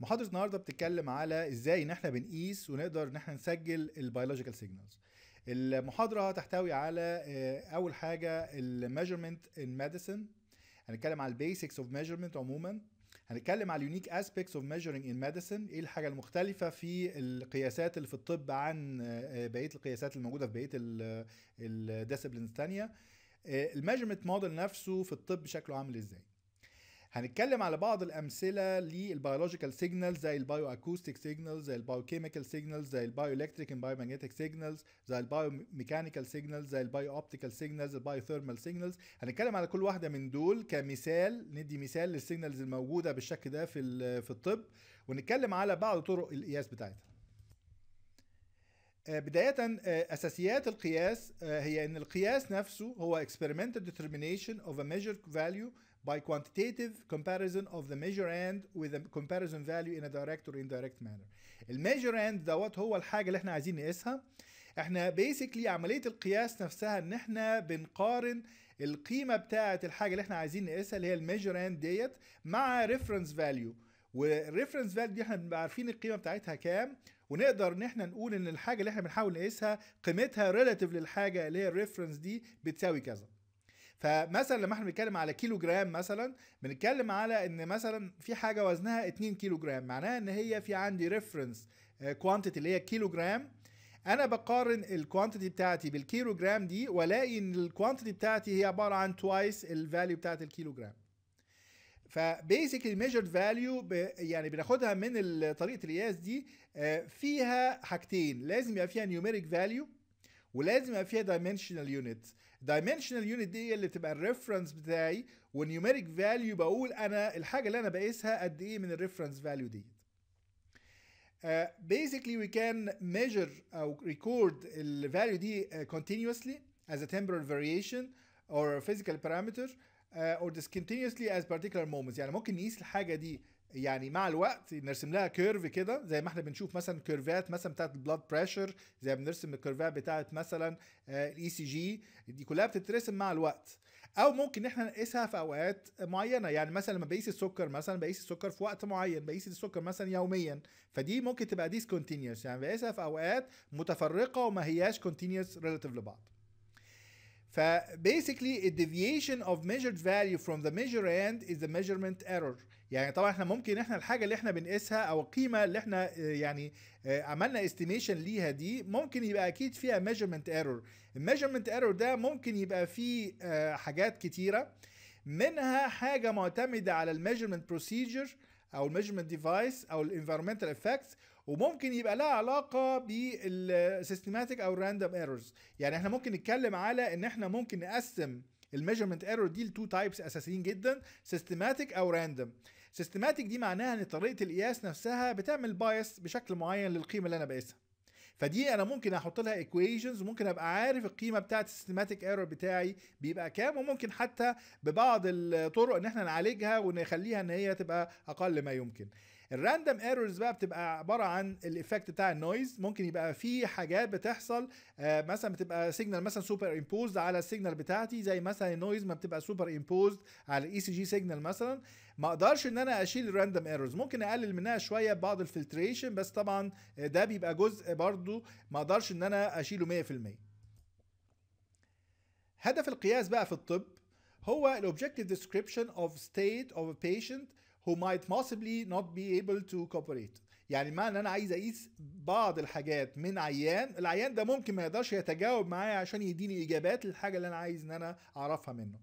محاضره النهارده بتتكلم على ازاي ان احنا بنقيس ونقدر ان احنا نسجل البيولوجيكال سيجنالز المحاضره هتحتوي على آه، اول حاجه الميجرمنت ان ميديسن هنتكلم على البيسكس اوف ميجرمنت عموما هنتكلم على اليونيك اسبيكتس اوف ميجرنج ان ميديسن ايه الحاجه المختلفه في القياسات اللي في الطب عن آه، بقيه القياسات الموجوده في بقيه الديسبلينز الثانيه الميجرمنت موديل نفسه في الطب شكله عامل ازاي هنتكلم على بعض الامثله للبيولوجيكال سيجنالز زي البايو اكوستيك سيجنالز زي البايو كيميكال سيجنالز زي البايو الكتريك اند بايو ماجنتيك سيجنالز زي البايو ميكانيكال سيجنالز زي البايو اوبتيكال سيجنالز البايو ثيرمال سيجنالز هنتكلم على كل واحده من دول كمثال ندي مثال للسيجنالز الموجوده بالشكل ده في في الطب ونتكلم على بعض طرق القياس بتاعتها آه، بداية آه، أساسيات القياس آه، هي أن القياس نفسه هو experimental determination of a measured value by quantitative comparison of the measure end with the comparison value in a direct or indirect manner. الميجراند دوت هو الحاجة اللي احنا عايزين نقيسها. احنا basically عملية القياس نفسها ان احنا بنقارن القيمة بتاعة الحاجة اللي احنا عايزين نقيسها اللي هي end ديت مع reference value. والريفرنس فاليو دي احنا بنبقى عارفين القيمه بتاعتها كام ونقدر ان احنا نقول ان الحاجه اللي احنا بنحاول نقيسها قيمتها ريلاتيف للحاجه اللي هي الريفرنس دي بتساوي كذا فمثلا لما احنا بنتكلم على كيلو جرام مثلا بنتكلم على ان مثلا في حاجه وزنها 2 كيلو جرام معناها ان هي في عندي ريفرنس كوانتيتي آه، اللي هي كيلو جرام انا بقارن الكوانتيتي بتاعتي بالكيلو جرام دي والاقي ان الكوانتيتي بتاعتي هي عباره عن توايس الفاليو بتاعت الكيلو جرام فبيسكلي ميجرد فاليو يعني بناخدها من طريقه القياس دي آه، فيها حاجتين لازم يبقى فيها نيوميريك فاليو ولازم يبقى فيها دايمنشنال يونت dimensional unit دي اللي بتبقى الريفرنس بتاعي والنيوميريك فاليو بقول انا الحاجه اللي انا بقيسها قد ايه من الريفرنس فاليو ديت Uh, basically we can measure or record the value D uh, continuously as a temporal variation or a physical parameter uh, or discontinuously as particular moments يعني ممكن نقيس الحاجة دي يعني مع الوقت نرسم لها كيرف كده زي ما احنا بنشوف مثلا كيرفات مثلا بتاعت البلاد بريشر زي ما بنرسم الكيرفات بتاعت مثلا الاي سي جي دي كلها بتترسم مع الوقت او ممكن احنا نقيسها في اوقات معينه يعني مثلا لما بقيس السكر مثلا بقيس السكر في وقت معين بقيس السكر مثلا يوميا فدي ممكن تبقى ديسكونتينيوس يعني بقيسها في اوقات متفرقه وما هياش كونتينيوس ريلاتيف لبعض فبيسكلي الديفيشن اوف measured value from the measure end is the measurement error يعني طبعا احنا ممكن احنا الحاجه اللي احنا بنقيسها او القيمه اللي احنا آه، يعني آه، عملنا استيميشن ليها دي ممكن يبقى اكيد فيها ميجرمنت ايرور الميجرمنت ايرور ده ممكن يبقى فيه آه، حاجات كتيره منها حاجه معتمده على الميجرمنت بروسيجر او الميجرمنت ديفايس او الانفيرمنتال افكتس وممكن يبقى لها علاقه بالسيستماتيك او الراندوم ايرورز يعني احنا ممكن نتكلم على ان احنا ممكن نقسم الميجرمنت ايرور دي لتو تايبس اساسيين جدا سيستماتيك او راندوم سيستماتيك دي معناها ان طريقه القياس نفسها بتعمل بايس بشكل معين للقيمه اللي انا بقيسها فدي انا ممكن احط لها ايكويشنز وممكن ابقى عارف القيمه بتاعت السيستماتيك ايرور بتاعي بيبقى كام وممكن حتى ببعض الطرق ان احنا نعالجها ونخليها ان هي تبقى اقل ما يمكن الراندم ايرورز بقى بتبقى عباره عن الايفكت بتاع النويز ممكن يبقى في حاجات بتحصل آه، مثلا بتبقى سيجنال مثلا سوبر امبوزد على السيجنال بتاعتي زي مثلا النويز ما بتبقى سوبر امبوزد على الاي سي جي سيجنال مثلا ما اقدرش ان انا اشيل الراندم ايرورز ممكن اقلل منها شويه ببعض الفلتريشن بس طبعا آه، ده بيبقى جزء برضو ما اقدرش ان انا اشيله 100% هدف القياس بقى في الطب هو الاوبجكتيف ديسكريبشن اوف ستيت اوف بيشنت who might possibly not be able to cooperate يعني معنى ان انا عايز اقيس بعض الحاجات من عيان العيان ده ممكن ما يقدرش يتجاوب معايا عشان يديني اجابات للحاجه اللي انا عايز ان انا اعرفها منه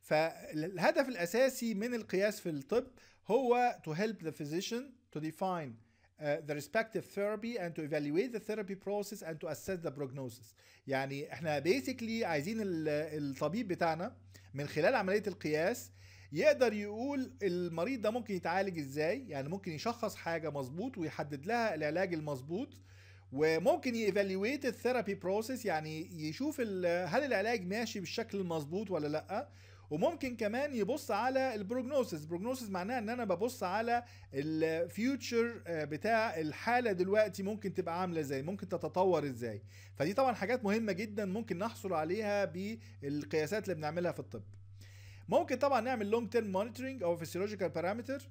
فالهدف الاساسي من القياس في الطب هو to help the physician to define Uh, the respective therapy and to evaluate the therapy process and to assess the prognosis يعني احنا basically عايزين الطبيب بتاعنا من خلال عمليه القياس يقدر يقول المريض ده ممكن يتعالج ازاي يعني ممكن يشخص حاجه مظبوط ويحدد لها العلاج المظبوط وممكن يفاليويت الثيرابي بروسيس يعني يشوف هل العلاج ماشي بالشكل المظبوط ولا لا وممكن كمان يبص على البروجنوسيس البروجنوسيس معناها ان انا ببص على الفيوتشر آه، بتاع الحاله دلوقتي ممكن تبقى عامله ازاي ممكن تتطور ازاي فدي طبعا حاجات مهمه جدا ممكن نحصل عليها بالقياسات اللي بنعملها في الطب ممكن طبعا نعمل لونج تيرم مونيتورنج او فيسيولوجيكال بارامتر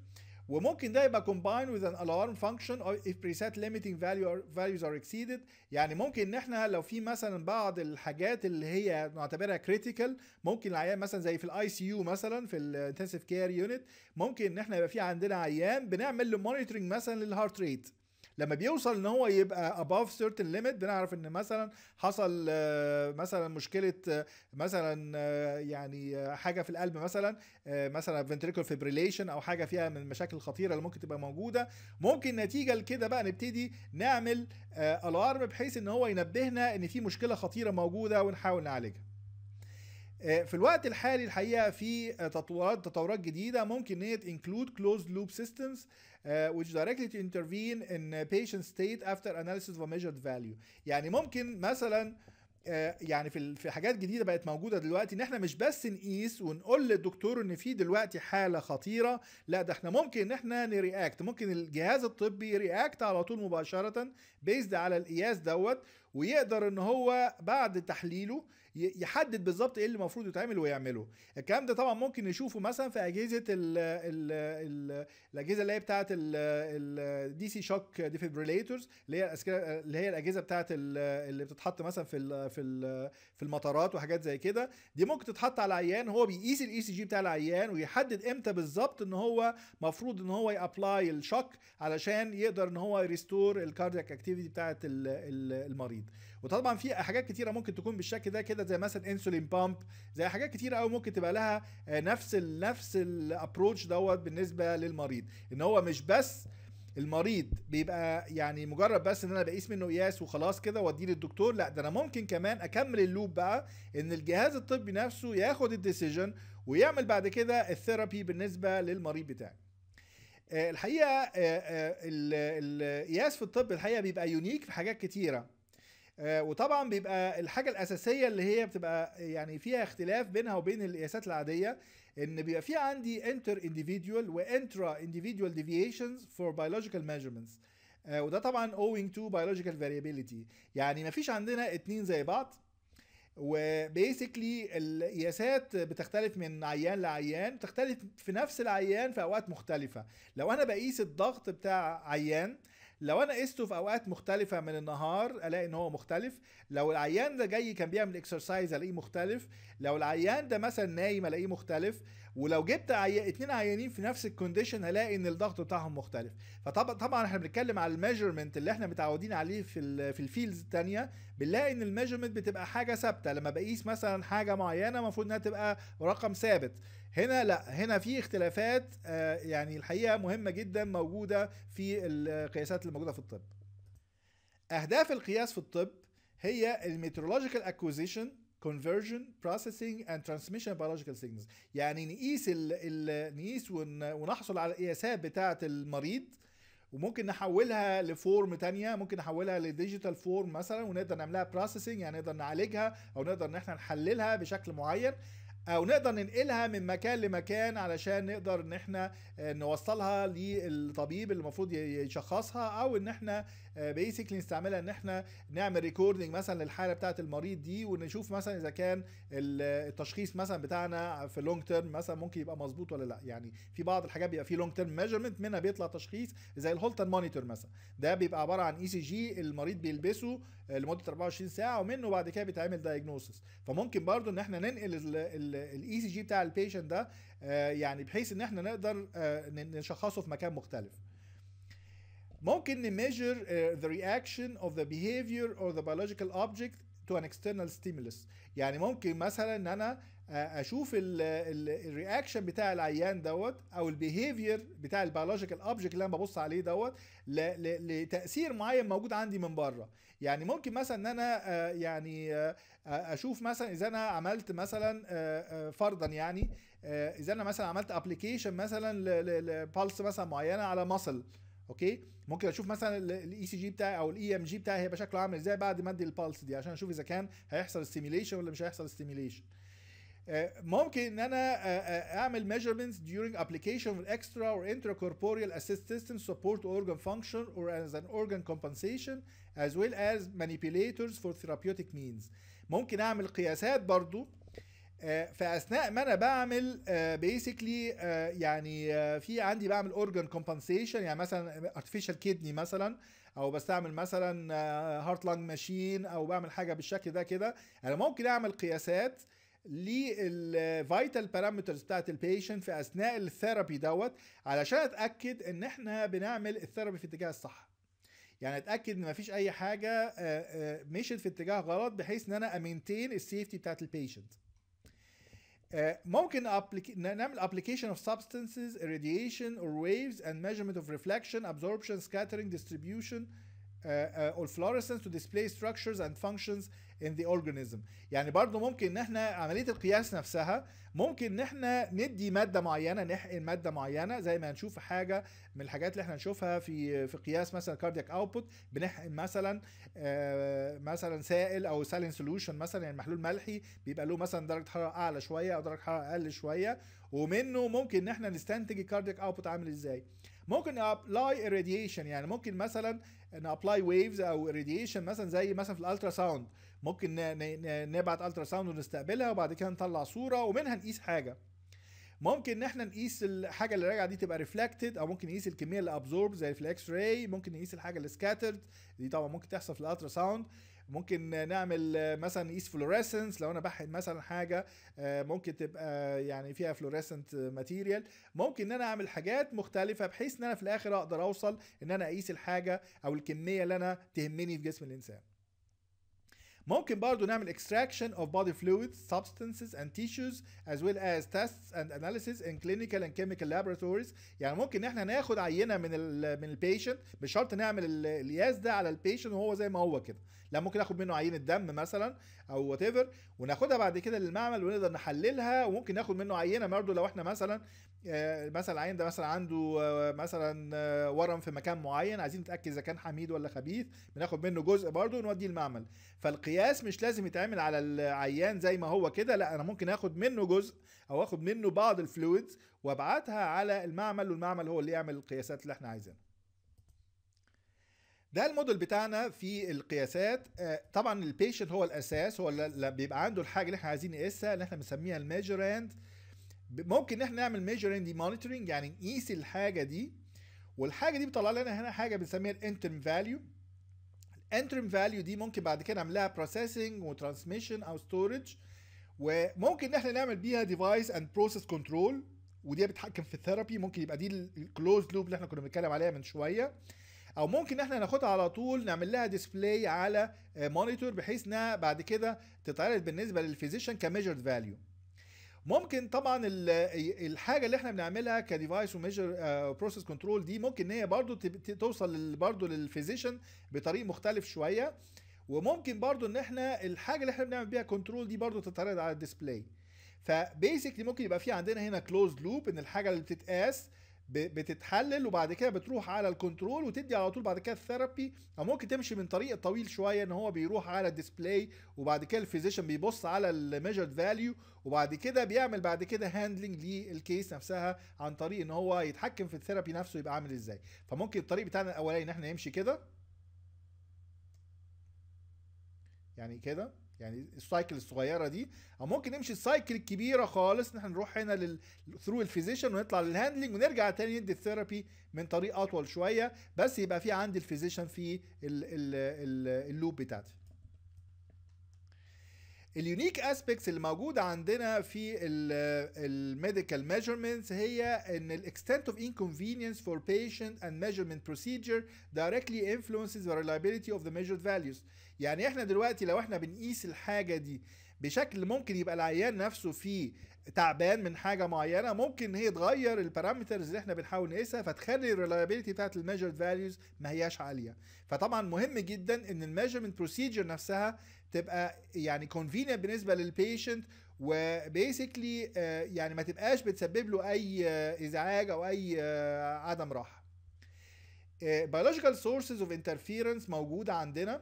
وممكن ده يبقى كومباين وذ ان الارم فانكشن if preset limiting value are, values are exceeded يعني ممكن ان احنا لو في مثلا بعض الحاجات اللي هي نعتبرها كريتيكال ممكن العيان مثلا زي في الاي سي يو مثلا في الانتنسيف كير يونت ممكن ان احنا يبقى في عندنا عيان بنعمل له مونيتورنج مثلا للهارت ريت لما بيوصل ان هو يبقى above certain limit بنعرف ان مثلا حصل آه، مثلا مشكله آه، مثلا آه، يعني حاجه في القلب مثلا مثلا ventricular fibrillation او حاجه فيها من المشاكل الخطيره اللي ممكن تبقى موجوده ممكن نتيجه لكده بقى نبتدي نعمل الارم بحيث ان هو ينبهنا ان في مشكله خطيره موجوده ونحاول نعالجها في الوقت الحالي الحقيقه في تطورات تطورات جديده ممكن ان هي تنكلود كلوز لوب سيستمز uh, which directly to intervene in uh, patient state after analysis of a measured value يعني ممكن مثلا uh, يعني في في حاجات جديده بقت موجوده دلوقتي ان احنا مش بس نقيس ونقول للدكتور ان في دلوقتي حاله خطيره لا ده احنا ممكن ان احنا نرياكت ممكن الجهاز الطبي رياكت على طول مباشره بيزد على القياس دوت ويقدر ان هو بعد تحليله يحدد بالظبط ايه اللي المفروض يتعمل ويعمله الكلام ده طبعا ممكن نشوفه مثلا في اجهزه الـ الـ الـ الاجهزه اللي هي بتاعه الدي سي شوك ديفيبريليتورز اللي هي اللي هي الاجهزه بتاعه اللي بتتحط مثلا في الـ في الـ في المطارات وحاجات زي كده دي ممكن تتحط على العيان هو بيقيس الاي سي e جي بتاع العيان ويحدد امتى بالظبط ان هو مفروض ان هو يابلاي الشوك علشان يقدر ان هو يريستور الكاردياك اكتيفيتي بتاعه المريض وطبعا في حاجات كتيره ممكن تكون بالشكل ده كده زي مثلا انسولين بامب زي حاجات كتيره قوي ممكن تبقى لها آه، نفس الـ نفس الابروتش دوت بالنسبه للمريض ان هو مش بس المريض بيبقى يعني مجرد بس ان انا بقيس منه قياس وخلاص كده واديه للدكتور لا ده انا ممكن كمان اكمل اللوب بقى ان الجهاز الطبي نفسه ياخد الديسيجن ويعمل بعد كده الثيرابي بالنسبه للمريض بتاعي آه، الحقيقه آه، القياس في الطب الحقيقه بيبقى يونيك في حاجات كتيره آه، وطبعا بيبقى الحاجه الاساسيه اللي هي بتبقى يعني فيها اختلاف بينها وبين القياسات العاديه ان بيبقى في عندي انتر انديفيديوال وانترا انديفيديوال ديفيشنز فور بيولوجيكال ميجرمنتس وده طبعا owing تو بيولوجيكال variability يعني مفيش عندنا اتنين زي بعض وبيسكلي القياسات بتختلف من عيان لعيان بتختلف في نفس العيان في اوقات مختلفه لو انا بقيس الضغط بتاع عيان لو انا قسته في اوقات مختلفه من النهار الاقي ان هو مختلف لو العيان ده جاي كان بيعمل اكسرسايز الاقيه مختلف لو العيان ده مثلا نايم الاقيه مختلف ولو جبت عي... اتنين عيانين في نفس الكونديشن هلاقي ان الضغط بتاعهم مختلف فطبعا طبعا احنا بنتكلم على الميجرمنت اللي احنا متعودين عليه في ال... في الفيلدز الثانيه بنلاقي ان الميجرمنت بتبقى حاجه ثابته لما بقيس مثلا حاجه معينه المفروض انها تبقى رقم ثابت هنا لا هنا في اختلافات آه يعني الحقيقه مهمه جدا موجوده في القياسات اللي موجوده في الطب اهداف القياس في الطب هي الميترولوجيكال اكوزيشن conversion processing and transmission biological signals يعني نقيس الـ الـ نقيس ونحصل على القياسات بتاعه المريض وممكن نحولها لفورم تانية ممكن نحولها لديجيتال فورم مثلا ونقدر نعملها بروسيسنج يعني نقدر نعالجها او نقدر ان احنا نحللها بشكل معين او نقدر ننقلها من مكان لمكان علشان نقدر ان احنا آه، نوصلها للطبيب اللي المفروض يشخصها او ان احنا بيسكلي آه، نستعملها ان احنا نعمل ريكوردنج مثلا للحاله بتاعه المريض دي ونشوف مثلا اذا كان التشخيص مثلا بتاعنا في لونج تيرم مثلا ممكن يبقى مظبوط ولا لا يعني في بعض الحاجات بيبقى في لونج تيرم ميجرمنت منها بيطلع تشخيص زي الهولتر مونيتور مثلا ده بيبقى عباره عن اي سي جي المريض بيلبسه لمده 24 ساعه ومنه بعد كده بيتعمل دايجنوسس فممكن برضو ان احنا ننقل الاي سي جي بتاع البيشنت ده آه، يعني بحيث ان احنا نقدر آه، نشخصه في مكان مختلف ممكن نميجر ذا رياكشن اوف ذا بيهيفير اور ذا بيولوجيكال اوبجكت تو ان اكسترنال ستيمولس يعني ممكن مثلا ان انا آه، اشوف الرياكشن بتاع العيان دوت او البيهيفير بتاع البيولوجيكال اوبجكت اللي انا ببص عليه دوت لتاثير معين موجود عندي من بره يعني ممكن مثلا ان انا آه، يعني آه، اشوف مثلا اذا انا عملت مثلا فرضا يعني اذا انا مثلا عملت ابلكيشن مثلا لبلس مثلا معينه على مصل اوكي ممكن اشوف مثلا الاي سي e جي بتاعي او الاي ام e جي بتاعي هيبقى شكله عامل ازاي بعد ما ادي البالس دي عشان اشوف اذا كان هيحصل ستيميليشن ولا مش هيحصل ستيميليشن آه، ممكن ان انا آه، آه، اعمل measurements during application of extra or intracorporeal assistance support organ function or as an organ compensation as well as manipulators for therapeutic means ممكن اعمل قياسات برضو آه، فاثناء ما انا بعمل بيسكلي آه، آه، يعني في عندي بعمل اورجن كومبنسيشن يعني مثلا ارتفيشال كيدني مثلا او بستعمل مثلا هارت لانج ماشين او بعمل حاجه بالشكل ده كده انا ممكن اعمل قياسات للفيتال بارامترز بتاعت البيشنت في اثناء الثيرابي دوت علشان اتاكد ان احنا بنعمل الثيرابي في الاتجاه الصح يعني اتاكد ان مفيش اي حاجه مشت في اتجاه غلط بحيث ان انا امينتين السيفتي بتاعت البيشنت Uh, ممكن نعمل application of substances, irradiation or waves and measurement of reflection, absorption, scattering, distribution, uh, uh fluorescence to display structures and functions in the organism يعني برضو ممكن ان احنا عملية القياس نفسها ممكن ان احنا ندي مادة معينة نحقن مادة معينة زي ما هنشوف حاجة من الحاجات اللي احنا نشوفها في في قياس مثلا كاردياك اوتبوت بنحقن مثلا آه، مثلا سائل او سالين سولوشن مثلا يعني محلول ملحي بيبقى له مثلا درجة حرارة اعلى شوية او درجة حرارة اقل شوية ومنه ممكن ان احنا نستنتج الكاردياك اوتبوت عامل ازاي ممكن ابلاي irradiation يعني ممكن مثلا ان ابلاي ويفز او راديشن مثلا زي مثلا في الالترا ساوند ممكن نبعت الترا ساوند ونستقبلها وبعد كده نطلع صوره ومنها نقيس حاجه ممكن ان احنا نقيس الحاجه اللي راجعه دي تبقى ريفلكتد او ممكن نقيس الكميه اللي ابزورب زي في الاكس راي ممكن نقيس الحاجه اللي سكاترد دي طبعا ممكن تحصل في الالترا ساوند ممكن نعمل مثلا نقيس فلوريسنس لو انا بحث مثلا حاجه آه، ممكن تبقى يعني فيها فلوريسنت ماتيريال ممكن ان انا اعمل حاجات مختلفه بحيث ان انا في الاخر اقدر اوصل ان انا اقيس الحاجه او الكميه اللي انا تهمني في جسم الانسان ممكن برضو نعمل extraction of body fluids, substances and tissues as well as tests and analysis in clinical and chemical laboratories يعني ممكن احنا ناخد عينه من الـ من البيشنت مش شرط نعمل القياس ده على البيشنت وهو زي ما هو كده لا ممكن ناخد منه عينه دم مثلا او وات ايفر وناخدها بعد كده للمعمل ونقدر نحللها وممكن ناخد منه عينه برضه لو احنا مثلا آه، مثلا العين ده مثلا عنده آه، مثلا آه، ورم في مكان معين عايزين نتاكد اذا كان حميد ولا خبيث بناخد منه جزء برضه ونوديه المعمل فالقياس القياس مش لازم يتعمل على العيان زي ما هو كده لا انا ممكن اخد منه جزء او اخد منه بعض الفلويدز وابعتها على المعمل والمعمل هو اللي يعمل القياسات اللي احنا عايزينها ده الموديل بتاعنا في القياسات آه، طبعا البيشنت هو الاساس هو اللي بيبقى عنده الحاجه اللي احنا عايزين نقيسها اللي احنا بنسميها الميجراند ممكن ان احنا نعمل ميجراند دي مونيتورنج يعني نقيس الحاجه دي والحاجه دي بتطلع لنا هنا حاجه بنسميها الانترم فاليو انترم فاليو دي ممكن بعد كده نعملها بروسيسنج وترانسميشن او ستورج وممكن ان احنا نعمل بيها ديفايس اند بروسيس كنترول ودي بتحكم في الثيرابي ممكن يبقى دي الكلوز لوب اللي احنا كنا بنتكلم عليها من شويه او ممكن ان احنا ناخدها على طول نعمل لها ديسبلاي على مونيتور آه، بحيث انها بعد كده تتعرض بالنسبه للفيزيشن كميجرد فاليو ممكن طبعا الحاجه اللي احنا بنعملها كديفايس وميجر بروسيس كنترول دي ممكن ان هي برضو توصل برضو للفيزيشن بطريق مختلف شويه وممكن برضو ان احنا الحاجه اللي احنا بنعمل بيها كنترول دي برضو تتعرض على الديسبلاي فبيسكلي ممكن يبقى في عندنا هنا كلوز لوب ان الحاجه اللي بتتقاس بتتحلل وبعد كده بتروح على الكنترول وتدي على طول بعد كده الثيرابي او ممكن تمشي من طريق طويل شويه ان هو بيروح على الديسبلاي وبعد كده الفيزيشن بيبص على الميجرد فاليو وبعد كده بيعمل بعد كده هاندلنج للكيس نفسها عن طريق ان هو يتحكم في الثيرابي نفسه يبقى عامل ازاي فممكن الطريق بتاعنا الاولاني ان احنا نمشي كده يعني كده يعني السايكل الصغيره دي او ممكن نمشي السايكل الكبيره خالص ان احنا نروح هنا لل ثرو الفيزيشن ونطلع للهاندلنج ونرجع تاني ندي الثيرابي من طريق اطول شويه بس يبقى في عندي الفيزيشن في اللوب بتاعتي اليونيك اسبيكتس اللي موجوده عندنا في الميديكال ميجرمنتس هي ان الاكستنت اوف انكونفينينس فور بيشنت اند ميجرمنت بروسيجر دايركتلي انفلونسز ذا ريلايبيليتي اوف ذا ميجرد values يعني احنا دلوقتي لو احنا بنقيس الحاجه دي بشكل ممكن يبقى العيان نفسه فيه تعبان من حاجه معينه ممكن هي تغير البارامترز اللي احنا بنحاول نقيسها فتخلي الريلايبيليتي بتاعت الميجرد فاليوز ما هياش عاليه فطبعا مهم جدا ان الميجرمنت بروسيجر نفسها تبقى يعني convenient بالنسبه للبيشنت وبيسكلي آه، يعني ما تبقاش بتسبب له اي آه، ازعاج او اي آه، عدم راحه biological sources of interference موجوده عندنا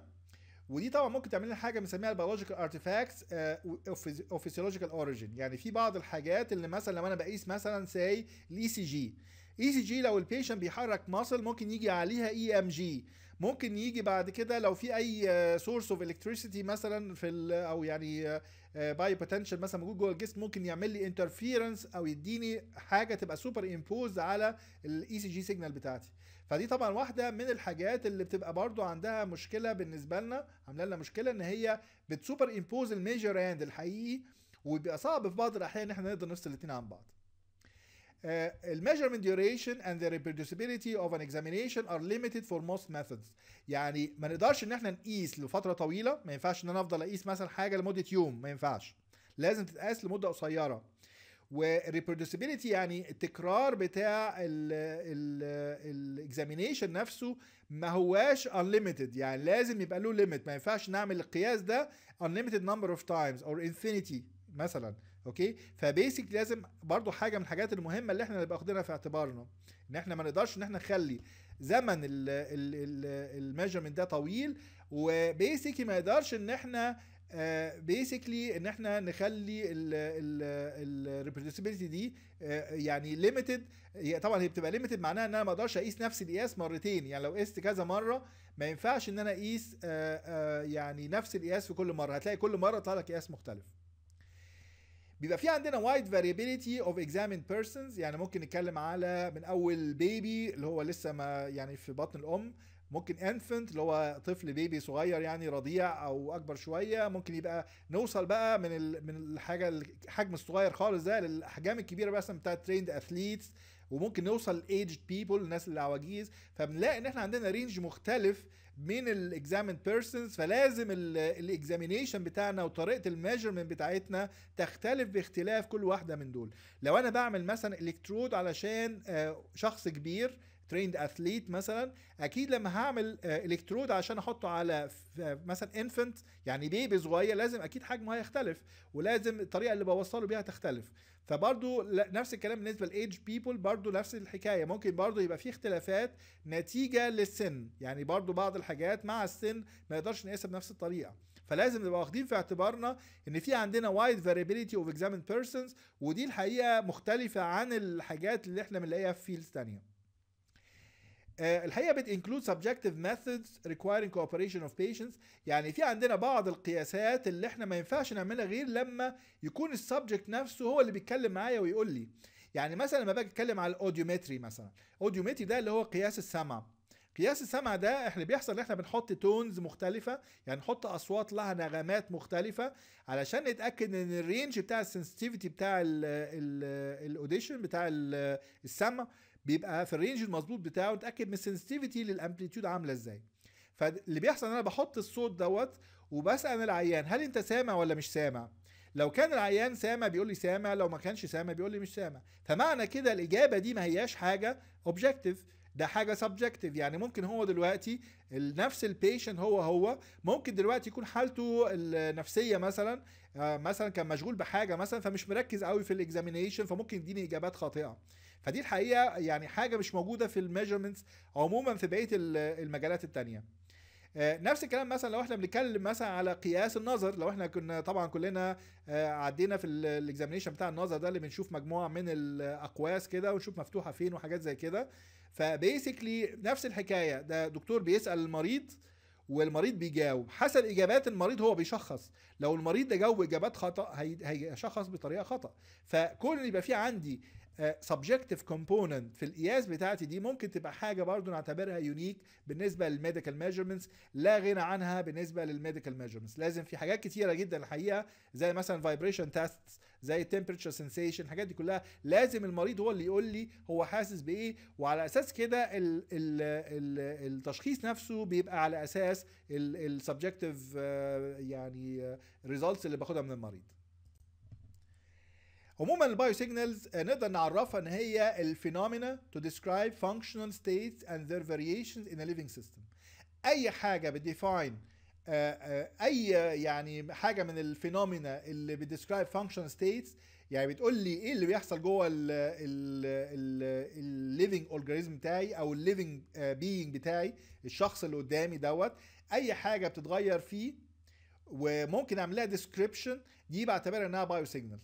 ودي طبعا ممكن تعمل لنا حاجه بنسميها البيولوجيكال ارتيفاكتس اوف فيزيولوجيكال اوريجين يعني في بعض الحاجات اللي مثلا لو انا بقيس مثلا ساي الاي سي جي اي سي جي لو البيشنت بيحرك ماسل ممكن يجي عليها اي ام جي ممكن يجي بعد كده لو في اي سورس اوف الكتريسيتي مثلا في او يعني باي آه، بوتنشال آه، مثلا موجود جوه الجسم ممكن يعمل لي انترفيرنس او يديني حاجه تبقى سوبر امبوز على الاي سي جي سيجنال بتاعتي فدي طبعا واحده من الحاجات اللي بتبقى برضو عندها مشكله بالنسبه لنا عامله لنا مشكله ان هي بتسوبر امبوز الميجر اند الحقيقي وبيبقى صعب في بعض الاحيان ان احنا نقدر نفصل الاثنين عن بعض الميجرمنت ديوريشن اند ذا reproducibility اوف ان examination ار ليميتد فور موست ميثودز يعني ما نقدرش ان احنا نقيس لفتره طويله ما ينفعش ان انا افضل اقيس مثلا حاجه لمده يوم ما ينفعش لازم تتقاس لمده قصيره وريبروديوسيبيليتي يعني التكرار بتاع الاكزامينشن نفسه ما هواش unlimited يعني لازم يبقى له ليميت ما ينفعش نعمل القياس ده unlimited number of times or infinity مثلا اوكي فبيسك لازم برضو حاجه من الحاجات المهمه اللي احنا نبقى واخدينها في اعتبارنا ان احنا ما نقدرش ان احنا نخلي زمن الميجرمنت ده طويل وبيسكلي ما يقدرش ان احنا آه، بيسكلي ان احنا نخلي الريبروديوسيبيلتي دي آه، يعني ليميتد طبعا هي بتبقى ليميتد معناها ان انا ما اقدرش اقيس نفس القياس مرتين يعني لو قست كذا مره ما ينفعش ان انا اقيس آه، يعني نفس القياس في كل مره هتلاقي كل مره طالع لك قياس مختلف بيبقى في عندنا وايد فاريبيليتي اوف اكزامين بيرسونز يعني ممكن نتكلم على من اول بيبي اللي هو لسه ما يعني في بطن الام ممكن انفنت اللي هو طفل بيبي صغير يعني رضيع او اكبر شويه ممكن يبقى نوصل بقى من ال... من الحاجه الحجم الصغير خالص ده للاحجام الكبيره بس مثلا بتاعت تريند اثليتس وممكن نوصل ايدج بيبل الناس اللي عواجيز فبنلاقي ان احنا عندنا رينج مختلف من الاكزامند بيرسونز فلازم الاكزامينيشن بتاعنا وطريقه الميجرمنت بتاعتنا تختلف باختلاف كل واحده من دول لو انا بعمل مثلا الكترود علشان آه، شخص كبير تريند اثليت مثلا اكيد لما هعمل الكترود آه، عشان احطه على آه، مثلا انفنت يعني بيبي صغير لازم اكيد حجمه هيختلف ولازم الطريقه اللي بوصله بيها تختلف فبرضو نفس الكلام بالنسبه لايج بيبل برضو نفس الحكايه ممكن برضو يبقى في اختلافات نتيجه للسن يعني برضو بعض الحاجات مع السن ما نقدرش نقيسها بنفس الطريقه فلازم نبقى واخدين في اعتبارنا ان في عندنا وايد فاريبيليتي اوف اكزامين بيرسونز ودي الحقيقه مختلفه عن الحاجات اللي احنا بنلاقيها في فيلدز ثانيه آه، الحقيقه بت include subjective methods requiring cooperation of patients يعني في عندنا بعض القياسات اللي احنا ما ينفعش نعملها غير لما يكون السبجكت نفسه هو اللي بيتكلم معايا ويقول لي يعني مثلا لما باجي اتكلم على الاوديومتري مثلا اوديومتري ده اللي هو قياس السمع قياس السمع ده احنا بيحصل ان احنا بنحط تونز مختلفه يعني نحط اصوات لها نغمات مختلفه علشان نتاكد ان الرينج بتاع السنسيتيفيتي بتاع الاوديشن بتاع السمع بيبقى في الرينج المظبوط بتاعه نتاكد من السنسيتيفيتي للامبليتيود عامله ازاي فاللي بيحصل ان انا بحط الصوت دوت وبسال العيان هل انت سامع ولا مش سامع لو كان العيان سامع بيقول لي سامع لو ما كانش سامع بيقول لي مش سامع فمعنى كده الاجابه دي ما هياش حاجه اوبجكتيف ده حاجه سبجكتيف يعني ممكن هو دلوقتي نفس البيشنت هو هو ممكن دلوقتي يكون حالته النفسيه مثلا آه، مثلا كان مشغول بحاجه مثلا فمش مركز قوي في الاكزامينيشن فممكن يديني اجابات خاطئه فدي الحقيقه يعني حاجه مش موجوده في الميجرمنتس عموما في بقيه المجالات الثانيه آه، نفس الكلام مثلا لو احنا بنتكلم مثلا على قياس النظر لو احنا كنا طبعا كلنا آه، عدينا في الاكزامينشن بتاع النظر ده اللي بنشوف مجموعه من الاقواس كده ونشوف مفتوحه فين وحاجات زي كده فبيسكلي نفس الحكايه ده دكتور بيسال المريض والمريض بيجاوب حسب اجابات المريض هو بيشخص لو المريض ده جاوب اجابات خطا هيشخص بطريقه خطا فكون يبقى في عندي سبجكتيف آه، كومبوننت في القياس بتاعتي دي ممكن تبقى حاجه برضو نعتبرها يونيك بالنسبه للميديكال ميجرمنتس لا غنى عنها بالنسبه للميديكال ميجرمنتس لازم في حاجات كتيره جدا الحقيقه زي مثلا فايبريشن تيست زي تمبرتشر سنسيشن الحاجات دي كلها لازم المريض هو اللي يقول لي هو حاسس بايه وعلى اساس كده التشخيص نفسه بيبقى على اساس السبجكتيف آه، يعني ريزلتس آه، اللي باخدها من المريض عموما البايو آه، سيجنالز نقدر نعرفها ان هي الفينومينا تو ديسكرايب فانكشنال ستيتس اند ذير فاريشنز ان ا ليفينج سيستم اي حاجه بتديفاين آه، آه، اي يعني حاجه من الفينومينا اللي بتديسكرايب فانكشنال ستيتس يعني بتقول لي ايه اللي بيحصل جوه ال ال الليفنج اورجانيزم بتاعي او الليفنج بينج بتاعي الشخص اللي قدامي دوت اي حاجه بتتغير فيه وممكن اعمل لها ديسكريبشن دي بعتبرها انها بايو سيجنال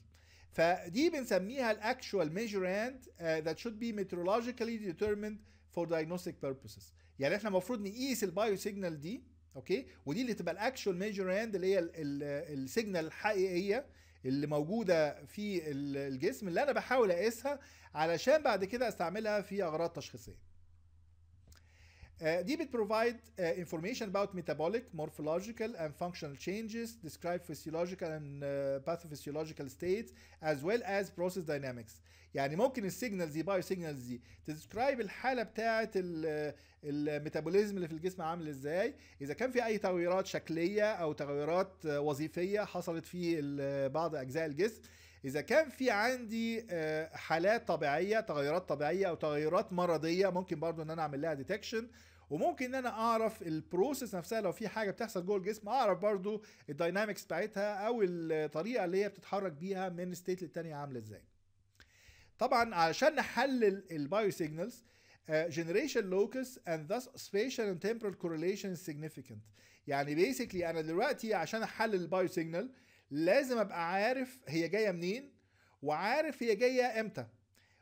فدي بنسميها الاكشوال ميجراند ذات شود بي meteorologically ديترميند فور diagnostic purposes يعني احنا المفروض نقيس البايو سيجنال دي اوكي ودي اللي تبقى الاكشوال ميجراند اللي هي السيجنال الحقيقيه اللي موجوده في الجسم اللي انا بحاول اقيسها علشان بعد كده استعملها في اغراض تشخيصيه دي بتبروفايد انفورميشن اباوت ميتابوليك مورفولوجيكال اند فانكشنال changes describe physiological and uh, pathophysiological states as well as process dynamics يعني ممكن السيجنالز دي بايو سيجنالز دي تدسكرايب الحاله بتاعه الميتابوليزم uh, اللي في الجسم عامل ازاي اذا كان في اي تغيرات شكليه او تغيرات uh, وظيفيه حصلت في uh, بعض اجزاء الجسم اذا كان في عندي حالات طبيعيه تغيرات طبيعيه او تغيرات مرضيه ممكن برضو ان انا اعمل لها ديتكشن وممكن ان انا اعرف البروسيس نفسها لو في حاجه بتحصل جوه الجسم اعرف برضو الداينامكس بتاعتها او الطريقه اللي هي بتتحرك بيها من ستيت للتانيه عامله ازاي طبعا عشان نحلل البايو سيجنالز جنريشن لوكس اند ذس سبيشال اند تمبرال كورليشن is يعني بيسكلي انا دلوقتي عشان احلل البايو سيجنال لازم ابقى عارف هي جايه منين وعارف هي جايه امتى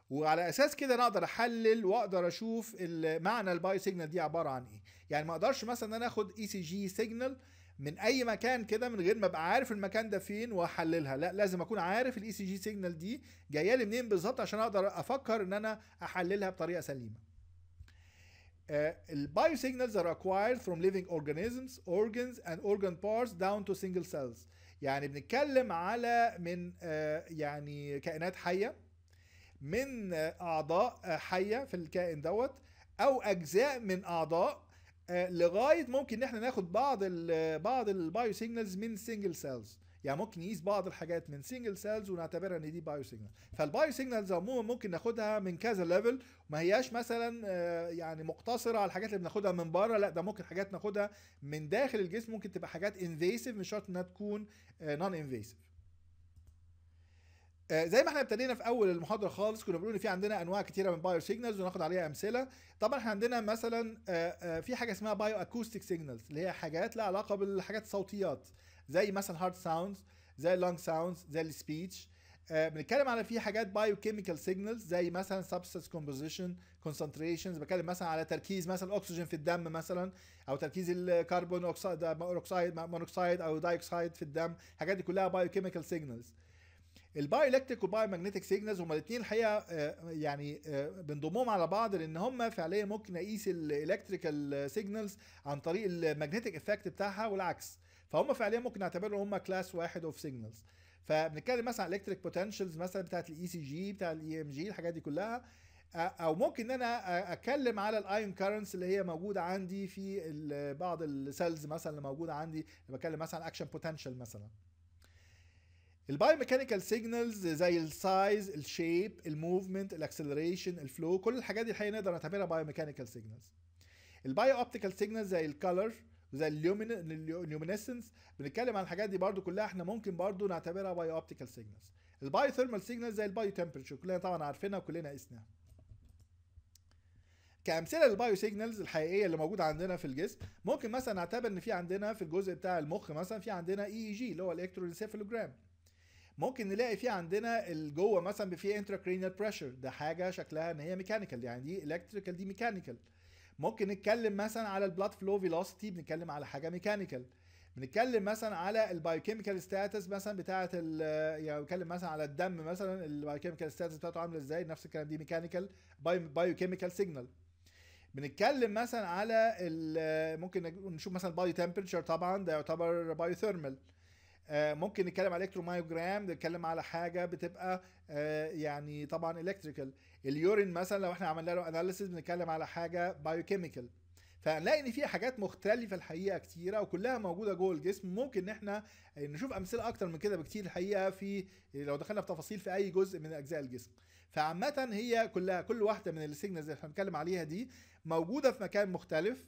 وعلى اساس كده انا اقدر احلل واقدر اشوف معنى الباي سيجنال دي عباره عن ايه يعني ما اقدرش مثلا انا اخد اي سي جي سيجنال من اي مكان كده من غير ما ابقى عارف المكان ده فين واحللها لا لازم اكون عارف الاي سي جي سيجنال دي جايه لي منين بالظبط عشان اقدر افكر ان انا احللها بطريقه سليمه البايو سيجنالز ار acquired from living organisms organs and organ parts down to single cells يعني بنتكلم على من uh, يعني كائنات حيه من اعضاء حيه في الكائن دوت او اجزاء من اعضاء آه، لغايه ممكن ان احنا ناخد بعض الـ بعض البايو سيجنالز من سنجل سيلز يعني ممكن نقيس بعض الحاجات من سنجل سيلز ونعتبرها ان دي بايو سيجنال فالبايو سيجنالز عموما ممكن ناخدها من كذا ليفل ما هياش مثلا آه، يعني مقتصره على الحاجات اللي بناخدها من بره لا ده ممكن حاجات ناخدها من داخل الجسم ممكن تبقى حاجات انفيسيف مش شرط انها تكون نون آه، انفيسيف آه، زي ما احنا ابتدينا في اول المحاضره خالص كنا بنقول ان في عندنا انواع كتيره من بايو سيجنالز وناخد عليها امثله طبعا احنا عندنا مثلا آه، آه، في حاجه اسمها بايو اكوستيك سيجنالز اللي هي حاجات لها علاقه بالحاجات الصوتيات زي مثلا هارت ساوندز زي اللونج ساوندز زي السبيتش بنتكلم على في حاجات بايو كيميكال سيجنالز زي مثلا سبستنس كومبوزيشن كونسنتريشنز بتكلم مثلا على تركيز مثلا الاكسجين في الدم مثلا او تركيز الكربون اكسيد مونوكسيد او دايوكسيد في الدم الحاجات دي كلها بايو كيميكال سيجنالز الباي الكتريك والباي ماجنتيك سيجنالز هما الاثنين الحقيقه آه، يعني آه، بنضمهم على بعض لان هما فعليا ممكن اقيس الالكتريكال سيجنالز عن طريق الماجنتيك افكت بتاعها والعكس فهم فعليا ممكن نعتبرهم هما كلاس واحد اوف سيجنالز فبنتكلم مثلا على الكتريك بوتنشالز مثلا بتاعت الاي سي e جي بتاع الاي ام e جي الحاجات دي كلها آه، او ممكن ان انا اتكلم على الايون كارنتس اللي هي موجوده عندي في بعض السيلز مثلا اللي موجوده عندي بتكلم مثلا اكشن بوتنشال مثلا البايوميكانيكال سيجنالز زي السايز الشيب الموفمنت الاكسلريشن الفلو كل الحاجات دي الحقيقه نقدر نعتبرها بايوميكانيكال سيجنالز البايو اوبتيكال سيجنالز زي الكالر زي اليومينيسنس بنتكلم عن الحاجات دي برضو كلها احنا ممكن برضو نعتبرها بايو اوبتيكال سيجنالز البايو ثيرمال سيجنالز زي البايو تمبرتشر كلنا طبعا عارفينها وكلنا قسناها كامثله للبايو سيجنالز الحقيقيه اللي موجوده عندنا في الجسم ممكن مثلا نعتبر ان في عندنا في الجزء بتاع المخ مثلا في عندنا اي e جي e اللي هو الالكترونسيفالوجرام ممكن نلاقي فيه عندنا جوه مثلا في انتراكرينال بريشر ده حاجه شكلها ان هي ميكانيكال يعني دي الكتريكال دي ميكانيكال ممكن نتكلم مثلا على البلاد فلو فيلوسيتي بنتكلم على حاجه ميكانيكال بنتكلم مثلا على البايوكيميكال ستاتس مثلا بتاعه يعني بنتكلم مثلا على الدم مثلا البايوكيميكال ستاتس بتاعته عامله ازاي نفس الكلام دي ميكانيكال بايوكيميكال سيجنال بنتكلم مثلا على ممكن نشوف مثلا البايو تمبرتشر طبعا ده يعتبر بايو ثيرمال آه، ممكن نتكلم على الكترومايوجرام نتكلم على حاجه بتبقى آه، يعني طبعا الكتريكال اليورين مثلا لو احنا عملنا له اناليسيز بنتكلم على حاجه بايوكيميكال فهنلاقي ان في حاجات مختلفه الحقيقه كتيره وكلها موجوده جوه الجسم ممكن ان احنا نشوف امثله اكتر من كده بكتير الحقيقه في لو دخلنا في تفاصيل في اي جزء من اجزاء الجسم فعامه هي كلها كل واحده من السيجنالز اللي احنا بنتكلم عليها دي موجوده في مكان مختلف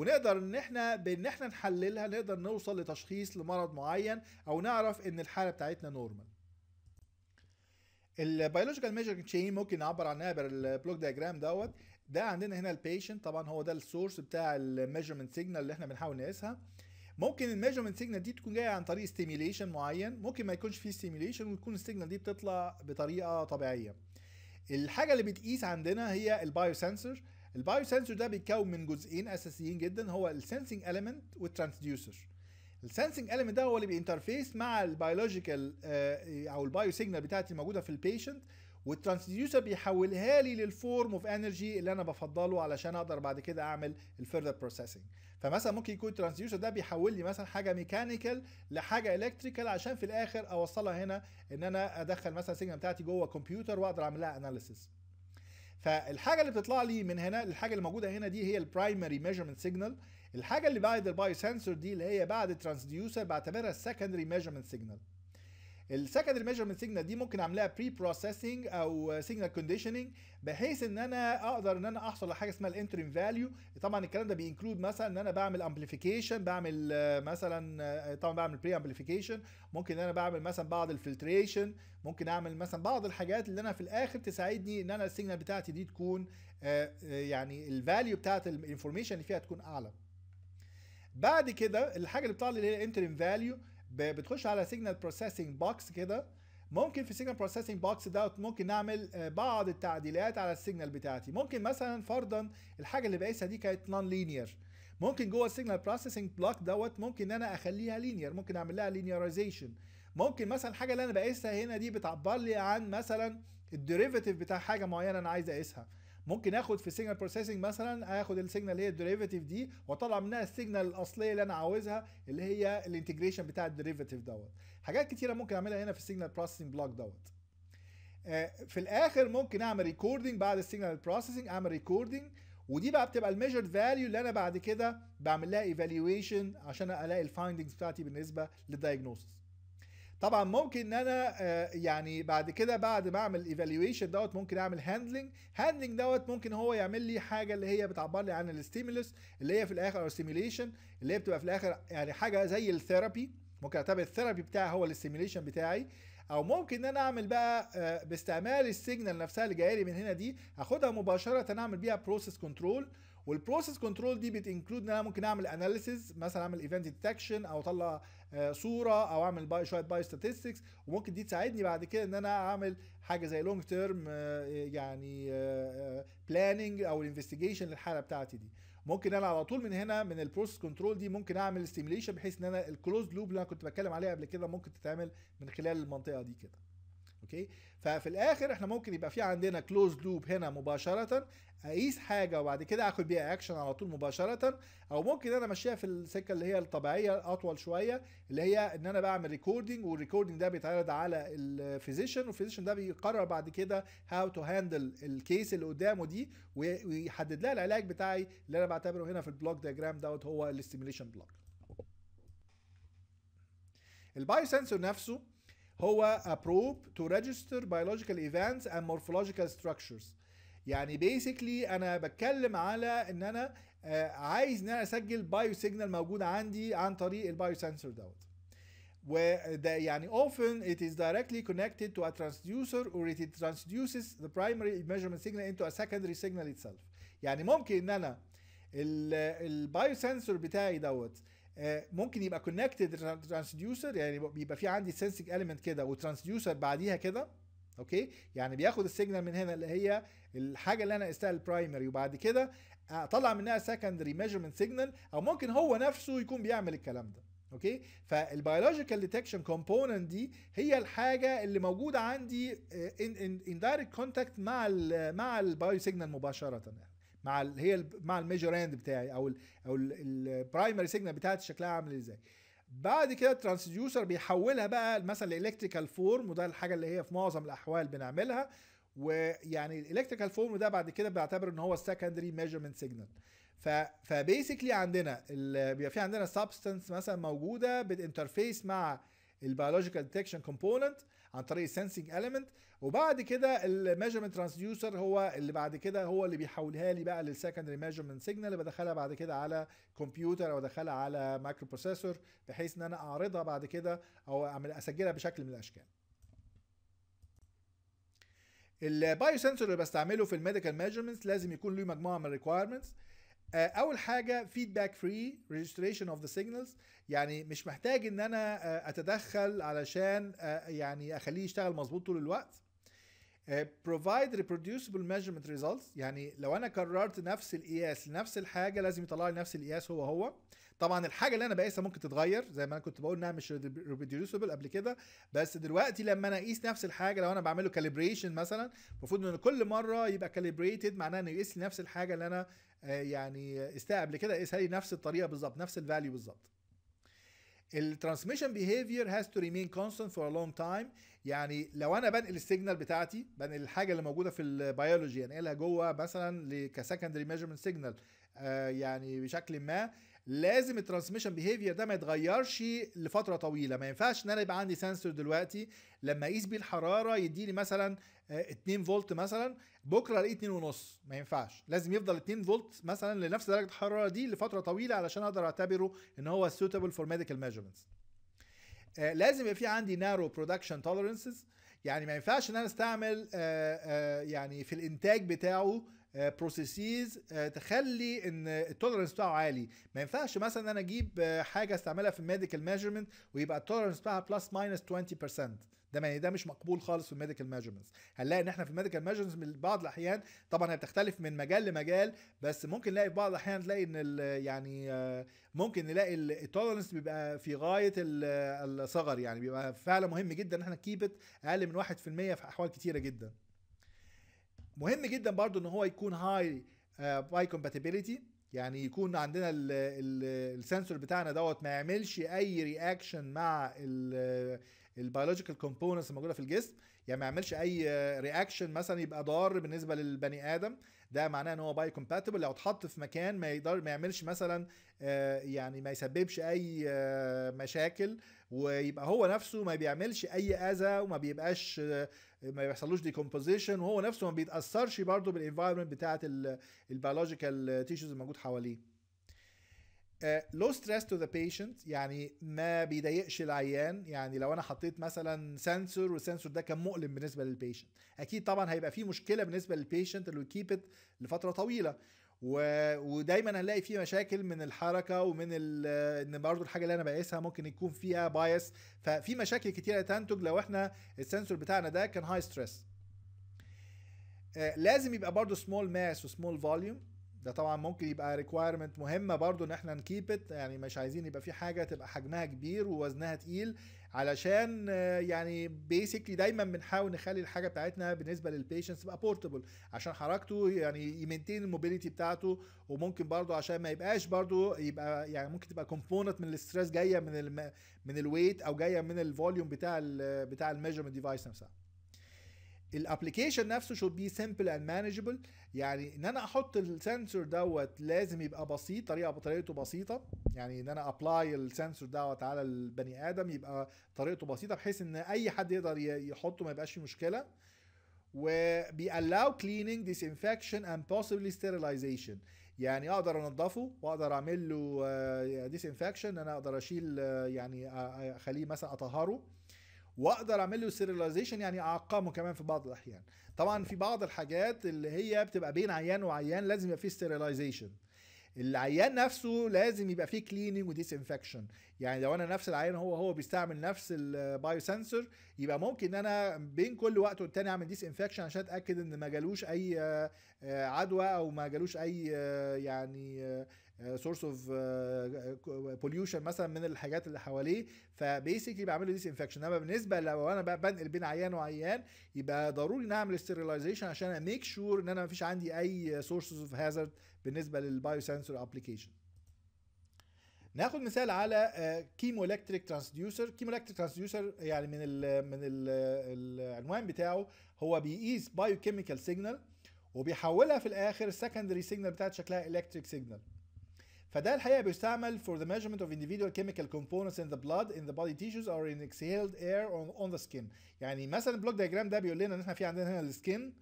ونقدر ان احنا بان احنا نحللها نقدر نوصل لتشخيص لمرض معين او نعرف ان الحاله بتاعتنا نورمال البيولوجيكال ميجرنج تشين ممكن نعبر عنها بالبلوك دياجرام دوت ده عندنا هنا البيشنت طبعا هو ده السورس بتاع الميجرمنت سيجنال اللي احنا بنحاول نقيسها ممكن الميجرمنت سيجنال دي تكون جايه عن طريق ستيميليشن معين ممكن ما يكونش فيه ستيميليشن وتكون السيجنال دي بتطلع بطريقه طبيعيه الحاجه اللي بتقيس عندنا هي البايو سنسور البايو سنسور ده بيتكون من جزئين اساسيين جدا هو السنسنج اليمنت والترانسديوسر السنسنج اليمنت ده هو اللي بينترفيس مع البيولوجيكال آه، او البايو سيجنال بتاعتي الموجوده في البيشنت والترانسديوسر بيحولها لي للفورم اوف انرجي اللي انا بفضله علشان اقدر بعد كده اعمل الفيردر بروسيسنج فمثلا ممكن يكون الترانسديوسر ده بيحول لي مثلا حاجه ميكانيكال لحاجه الكتريكال عشان في الاخر اوصلها هنا ان انا ادخل مثلا السيجنال بتاعتي جوه كمبيوتر واقدر اعمل لها اناليسيس فالحاجه اللي بتطلع لي من هنا الحاجه اللي موجوده هنا دي هي البرايمري ميجرمنت سيجنال الحاجه اللي بعد البايو سنسور دي اللي هي بعد الترانسديوسر بعتبرها السكندري ميجرمنت سيجنال السكندري ميجرمنت سيجنال دي ممكن اعملها بري بروسيسنج او سيجنال كونديشننج بحيث ان انا اقدر ان انا احصل على حاجه اسمها الانترم فاليو طبعا الكلام ده بينكلود مثلا ان انا بعمل امبليفيكيشن بعمل مثلا طبعا بعمل بري امبليفيكيشن ممكن ان انا بعمل مثلا بعض الفلتريشن ممكن اعمل مثلا بعض الحاجات اللي انا في الاخر تساعدني ان انا السيجنال بتاعتي دي تكون آه، آه، يعني الفاليو بتاعت الانفورميشن اللي فيها تكون اعلى بعد كده الحاجه اللي بتطلع لي اللي هي الانترم فاليو بتخش على سيجنال بروسيسنج بوكس كده ممكن في سيجنال بروسيسنج بوكس ده ممكن نعمل آه، بعض التعديلات على السيجنال بتاعتي ممكن مثلا فرضا الحاجه اللي بقيسها دي كانت نون لينير ممكن جوه السيجنال بروسيسنج بلوك دوت ممكن ان انا اخليها لينير ممكن اعمل لها لينيرايزيشن ممكن مثلا الحاجه اللي انا بقيسها هنا دي بتعبر لي عن مثلا الديريفيتيف بتاع حاجه معينه انا عايز اقيسها ممكن اخد في سيجنال بروسيسنج مثلا اخد السيجنال اللي هي الديريفيتيف دي واطلع منها السيجنال الاصليه اللي انا عاوزها اللي هي الانتجريشن بتاع الديريفيتيف دوت حاجات كتيره ممكن اعملها هنا في السيجنال بروسيسنج بلوك دوت آه، في الاخر ممكن اعمل ريكوردنج بعد السيجنال بروسيسنج اعمل ريكوردنج ودي بقى بتبقى الميجرد فاليو اللي انا بعد كده بعمل لها ايفالويشن عشان الاقي الفايندنجز بتاعتي بالنسبه للدايجنوستس طبعا ممكن ان انا آه، يعني بعد كده بعد ما اعمل ايفالويشن دوت ممكن اعمل هاندلنج هاندلنج دوت ممكن هو يعمل لي حاجه اللي هي بتعبر لي عن الستيمولس اللي هي في الاخر او اللي هي بتبقى في الاخر يعني حاجه زي الثيرابي ممكن اعتبر الثيرابي بتاعي هو الاستيميليشن بتاعي او ممكن ان انا اعمل بقى آه، باستعمال السيجنال نفسها اللي جايه لي من هنا دي اخدها مباشره اعمل بيها بروسيس كنترول والبروسيس كنترول دي بتنكلود ان انا ممكن اعمل اناليسز مثلا اعمل ايفنت ديتكشن او اطلع آه، صوره او اعمل باي شويه باي ستاتستكس وممكن دي تساعدني بعد كده ان انا اعمل حاجه زي لونج تيرم آه، آه، يعني بلاننج او الانفستيجيشن للحاله بتاعتي دي ممكن انا على طول من هنا من البروسيس كنترول دي ممكن اعمل ستيميليشن بحيث ان انا الكلوز لوب اللي انا كنت بتكلم عليها قبل كده ممكن تتعمل من خلال المنطقه دي كده اوكي ففي الاخر احنا ممكن يبقى في عندنا كلوز لوب هنا مباشره اقيس حاجه وبعد كده اخد بيها اكشن على طول مباشره او ممكن انا ماشيها في السكه اللي هي الطبيعيه اطول شويه اللي هي ان انا بعمل ريكوردنج والريكوردنج ده بيتعرض على الفيزيشن والفيزيشن ده بيقرر بعد كده هاو تو هاندل الكيس اللي قدامه دي ويحدد لها العلاج بتاعي اللي انا بعتبره هنا في البلوك دياجرام دوت هو الاستيميليشن بلوك البايو سنسور نفسه هو a probe to register biological events and morphological structures يعني بيسكلي انا بتكلم على ان انا عايز ان انا اسجل بايو سيجنال موجود عندي عن طريق البايو سنسور دوت وده يعني often it is directly connected to a transducer or it transduces the primary measurement signal into a secondary signal itself يعني ممكن ان انا البايو سنسور بتاعي دوت آه، ممكن يبقى كونكتد ترانسديوسر يعني بيبقى في عندي سنسنج اليمنت كده وترانسديوسر بعديها كده اوكي يعني بياخد السيجنال من هنا اللي هي الحاجه اللي انا قستها البرايمري وبعد كده اطلع منها سكندري ميجرمنت سيجنال او ممكن هو نفسه يكون بيعمل الكلام ده اوكي فالبيولوجيكال ديتكشن كومبوننت دي هي الحاجه اللي موجوده عندي ان دايركت كونتاكت مع الـ مع البايو سيجنال مباشره يعني. مع الـ هي الـ مع الميجر اند بتاعي او الـ او البرايمري سيجنال بتاعتي شكلها عامل ازاي بعد كده الترانسديوسر بيحولها بقى مثلا لالكتريكال فورم وده الحاجه اللي هي في معظم الاحوال بنعملها ويعني الالكتريكال فورم ده بعد كده بيعتبر ان هو السكندري ميجرمنت سيجنال ف فبيسكلي عندنا بيبقى في عندنا سبستنس مثلا موجوده بتنترفيس مع البيولوجيكال ديتكشن كومبوننت عن طريق السنسنج اليمنت وبعد كده الميجرمنت ترانسديوسر هو اللي بعد كده هو اللي بيحولها لي بقى للسكندري ميجرمنت سيجنال اللي بدخلها بعد كده على كمبيوتر او ادخلها على مايكرو بروسيسور بحيث ان انا اعرضها بعد كده او اعمل اسجلها بشكل من الاشكال البايو سنسور اللي بستعمله في الميديكال ميجرمنتس لازم يكون له مجموعه من الريكويرمنتس آه، اول حاجه فيدباك فري ريجستريشن اوف ذا سيجنالز يعني مش محتاج ان انا آه، اتدخل علشان آه، يعني اخليه يشتغل مظبوط طول الوقت provide reproducible measurement results يعني لو انا كررت نفس القياس لنفس الحاجه لازم يطلع لي نفس القياس هو هو طبعا الحاجه اللي انا بقيسها ممكن تتغير زي ما انا كنت بقول انها مش ريبيديوسبل قبل كده بس دلوقتي لما انا اقيس نفس الحاجه لو انا بعمله كاليبريشن مثلا المفروض ان كل مره يبقى كاليبريتد معناه انه يقيس لي نفس الحاجه اللي انا آه، يعني قيستها قبل كده قيسها لي نفس الطريقه بالظبط نفس الفاليو بالظبط الترانسميشن بيهيفير هاز تو ريمين كونستنت فور ا لونج تايم يعني لو انا بنقل السيجنال بتاعتي بنقل الحاجه اللي موجوده في البيولوجي انقلها يعني جوه مثلا كسكندري ميجرمنت سيجنال يعني بشكل ما لازم الترانسميشن بيهيفير ده ما يتغيرش لفتره طويله ما ينفعش ان انا يبقى عندي سنسور دلوقتي لما اقيس بيه الحراره يديني مثلا 2 آه، فولت مثلا بكره الاقيه 2 ونص ما ينفعش لازم يفضل 2 فولت مثلا لنفس درجه الحراره دي لفتره طويله علشان اقدر اعتبره ان هو سوتابل فور ميديكال ميجرمنتس لازم يبقى في عندي نارو برودكشن توليرنسز يعني ما ينفعش ان انا استعمل آه، آه، يعني في الانتاج بتاعه بروسيسز آه، آه، تخلي ان التولرنس بتاعه عالي ما ينفعش مثلا ان انا اجيب آه، حاجه استعملها في الميديكال ميجرمنت ويبقى التولرنس بتاعها بلس ماينس 20% ده ما ده مش مقبول خالص في الميديكال ميجرمنتس هنلاقي ان احنا في الميديكال ميجرمنتس بعض الاحيان طبعا هي بتختلف من مجال لمجال بس ممكن نلاقي في بعض الاحيان تلاقي ان يعني ممكن نلاقي التولرنس بيبقى في غايه الصغر يعني بيبقى فعلا مهم جدا ان احنا كيبت اقل من 1% في احوال كتيره جدا مهم جدا برضو ان هو يكون هاي باي كومباتيبلتي يعني يكون عندنا السنسور بتاعنا دوت ما يعملش اي رياكشن مع البيولوجيكال كومبوننتس آه، الموجوده في الجسم يعني ما يعملش اي رياكشن آه، مثلا يبقى ضار بالنسبه للبني ادم ده معناه ان هو باي كومباتبل لو اتحط في مكان ما يقدر ما يعملش مثلا آه، يعني ما يسببش اي مشاكل ويبقى هو نفسه ما بيعملش اي اذى وما بيبقاش ما بيحصلوش ديكومبوزيشن وهو نفسه ما بيتاثرش برضه بالانفايرمنت بتاعه البيولوجيكال تيشوز الموجود حواليه لو ستريس تو ذا بيشنت يعني ما بيضايقش العيان يعني لو انا حطيت مثلا سنسور والسنسور ده كان مؤلم بالنسبه للبيشنت اكيد طبعا هيبقى فيه مشكله بالنسبه للبيشنت اللي كيبت لفتره طويله و... ودايما هنلاقي فيه مشاكل من الحركه ومن ال... ان برضه الحاجه اللي انا بقيسها ممكن يكون فيها بايس ففي مشاكل كتيره تنتج لو احنا السنسور بتاعنا ده كان هاي آه، ستريس لازم يبقى برضه سمول ماس وسمول فوليوم ده طبعا ممكن يبقى ريكوايرمنت مهمه برضو ان احنا نكيب يعني مش عايزين يبقى في حاجه تبقى حجمها كبير ووزنها تقيل علشان آه، يعني بيسكلي دايما بنحاول نخلي الحاجه بتاعتنا بالنسبه للبيشنتس تبقى بورتبل عشان حركته يعني يمنتين الموبيليتي بتاعته وممكن برضه عشان ما يبقاش برضه يبقى يعني ممكن تبقى كومبوننت من الاستريس جايه من الم... من الويت او جايه من الفوليوم بتاع ال... بتاع الميجرمنت ديفايس نفسها الابلكيشن نفسه should be simple and manageable يعني ان انا احط السنسور دوت لازم يبقى بسيط طريقه طريقته بسيطه يعني ان انا ابلاي السنسور دوت على البني ادم يبقى طريقته بسيطه بحيث ان اي حد يقدر يحطه ما يبقاش فيه مشكله وبيألاو cleaning disinfection and possibly sterilization يعني اقدر انضفه واقدر اعمل له ديسانفكشن انا اقدر اشيل آه، يعني آه، آه، اخليه مثلا اطهره واقدر اعمل له سيريلايزيشن يعني اعقمه كمان في بعض الاحيان طبعا في بعض الحاجات اللي هي بتبقى بين عيان وعيان لازم يبقى فيه سيريلايزيشن العيان نفسه لازم يبقى فيه كليننج وديسانفكشن يعني لو انا نفس العيان هو هو بيستعمل نفس البايو سنسور يبقى ممكن ان انا بين كل وقت والتاني اعمل ديسانفكشن عشان اتاكد ان ما جالوش اي آه، عدوى او ما جالوش اي آه، يعني آه، سورس اوف بوليوشن مثلا من الحاجات اللي حواليه فبيسكلي له ديس انفكشن انما بالنسبه لو انا بنقل بين عيان وعيان يبقى ضروري ان اعمل ستريلايزيشن عشان اميك شور ان انا ما فيش عندي اي سورسز اوف هازارد بالنسبه للبايو سنسور ابلكيشن ناخد مثال على كيمو الكتريك ترانسديوسر كيمو الكتريك ترانسديوسر يعني من الـ من الـ العنوان بتاعه هو بيقيس بايو كيميكال سيجنال وبيحولها في الاخر سكندري سيجنال بتاعت شكلها الكتريك سيجنال فده الحقيقه بيستعمل for the measurement of individual chemical components in the blood in the body tissues or in exhaled air on, on the skin يعني مثلا البلوك دايجرام ده بيقول لنا ان احنا في عندنا هنا السكن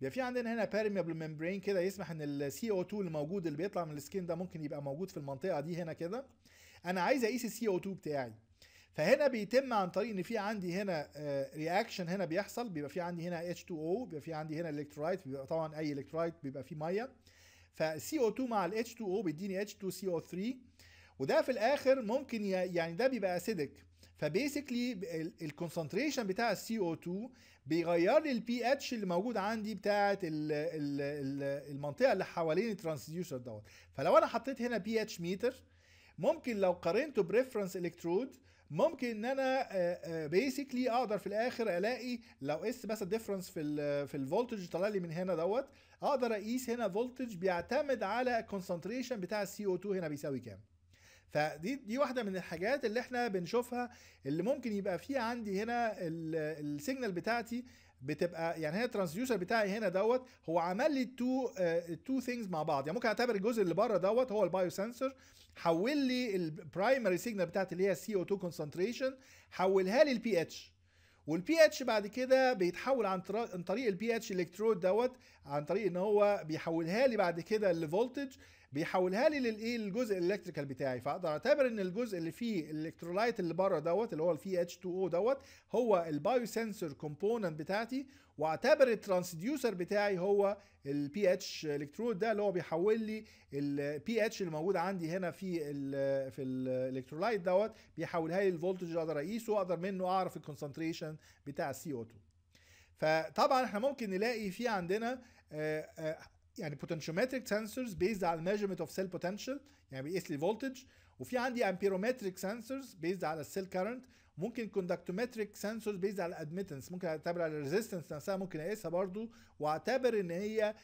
بيبقى في عندنا هنا permeable membrane كده يسمح ان السي او 2 الموجود اللي بيطلع من السكين ده ممكن يبقى موجود في المنطقه دي هنا كده انا عايز اقيس السي او 2 بتاعي فهنا بيتم عن طريق ان في عندي هنا رياكشن آه، هنا بيحصل بيبقى في عندي هنا H2O بيبقى في عندي هنا الكترولايت بيبقى طبعا اي الكترولايت بيبقى فيه ميه فسي او 2 مع الاتش 2 او بيديني اتش 2 سي او 3 وده في الاخر ممكن يعني ده بيبقى اسيدك فبيسكلي الكونسنتريشن بتاع السي او 2 بيغير لي البي اتش اللي موجود عندي بتاعه المنطقه اللي حوالين الترانسديوسر دوت فلو انا حطيت هنا بي اتش ميتر ممكن لو قارنته بريفرنس الكترود ممكن ان انا بيسكلي اقدر في الاخر الاقي لو اس بس الديفرنس في الـ في الفولتج طلع لي من هنا دوت اقدر اقيس هنا فولتج بيعتمد على الكونسنتريشن بتاع السي او 2 هنا بيساوي كام فدي دي واحده من الحاجات اللي احنا بنشوفها اللي ممكن يبقى فيه عندي هنا السيجنال بتاعتي بتبقى يعني هنا الترانسديوسر بتاعي هنا دوت هو عمل لي التو التو ثينجز مع بعض يعني ممكن اعتبر الجزء اللي بره دوت هو البايو سنسور حول لي البرايمري سيجنال بتاعتي اللي هي السي او 2 كونسنتريشن حولها لي البي اتش والبي اتش بعد كده بيتحول عن طريق البي اتش الكترود دوت عن طريق ان هو بيحولها لي بعد كده لفولتج بيحولها لي للايه للجزء الالكتريكال بتاعي فاقدر اعتبر ان الجزء اللي فيه الالكترولايت اللي بره دوت اللي هو الفي اتش 2 او دوت هو البايو سنسور كومبوننت بتاعتي واعتبر الترانسديوسر بتاعي هو البي اتش الكترود ده اللي هو بيحول لي البي اتش اللي موجود عندي هنا في الـ في الالكترولايت دوت بيحولها لي الفولتج اللي اقدر اقيسه واقدر منه اعرف الكونسنتريشن بتاع السي او 2 فطبعا احنا ممكن نلاقي في عندنا آه، آه، يعني بوتنشيومتريك سنسورز بيزد على الميجرمنت اوف سيل بوتنشال يعني بيقيس لي فولتج وفي عندي امبيرومتريك سنسورز بيزد على السيل كارنت ممكن كوندكتومتريك سنسورز بيزد على الادمتنس ممكن اعتبر على الريزيستنس نفسها ممكن اقيسها برضو واعتبر ان هي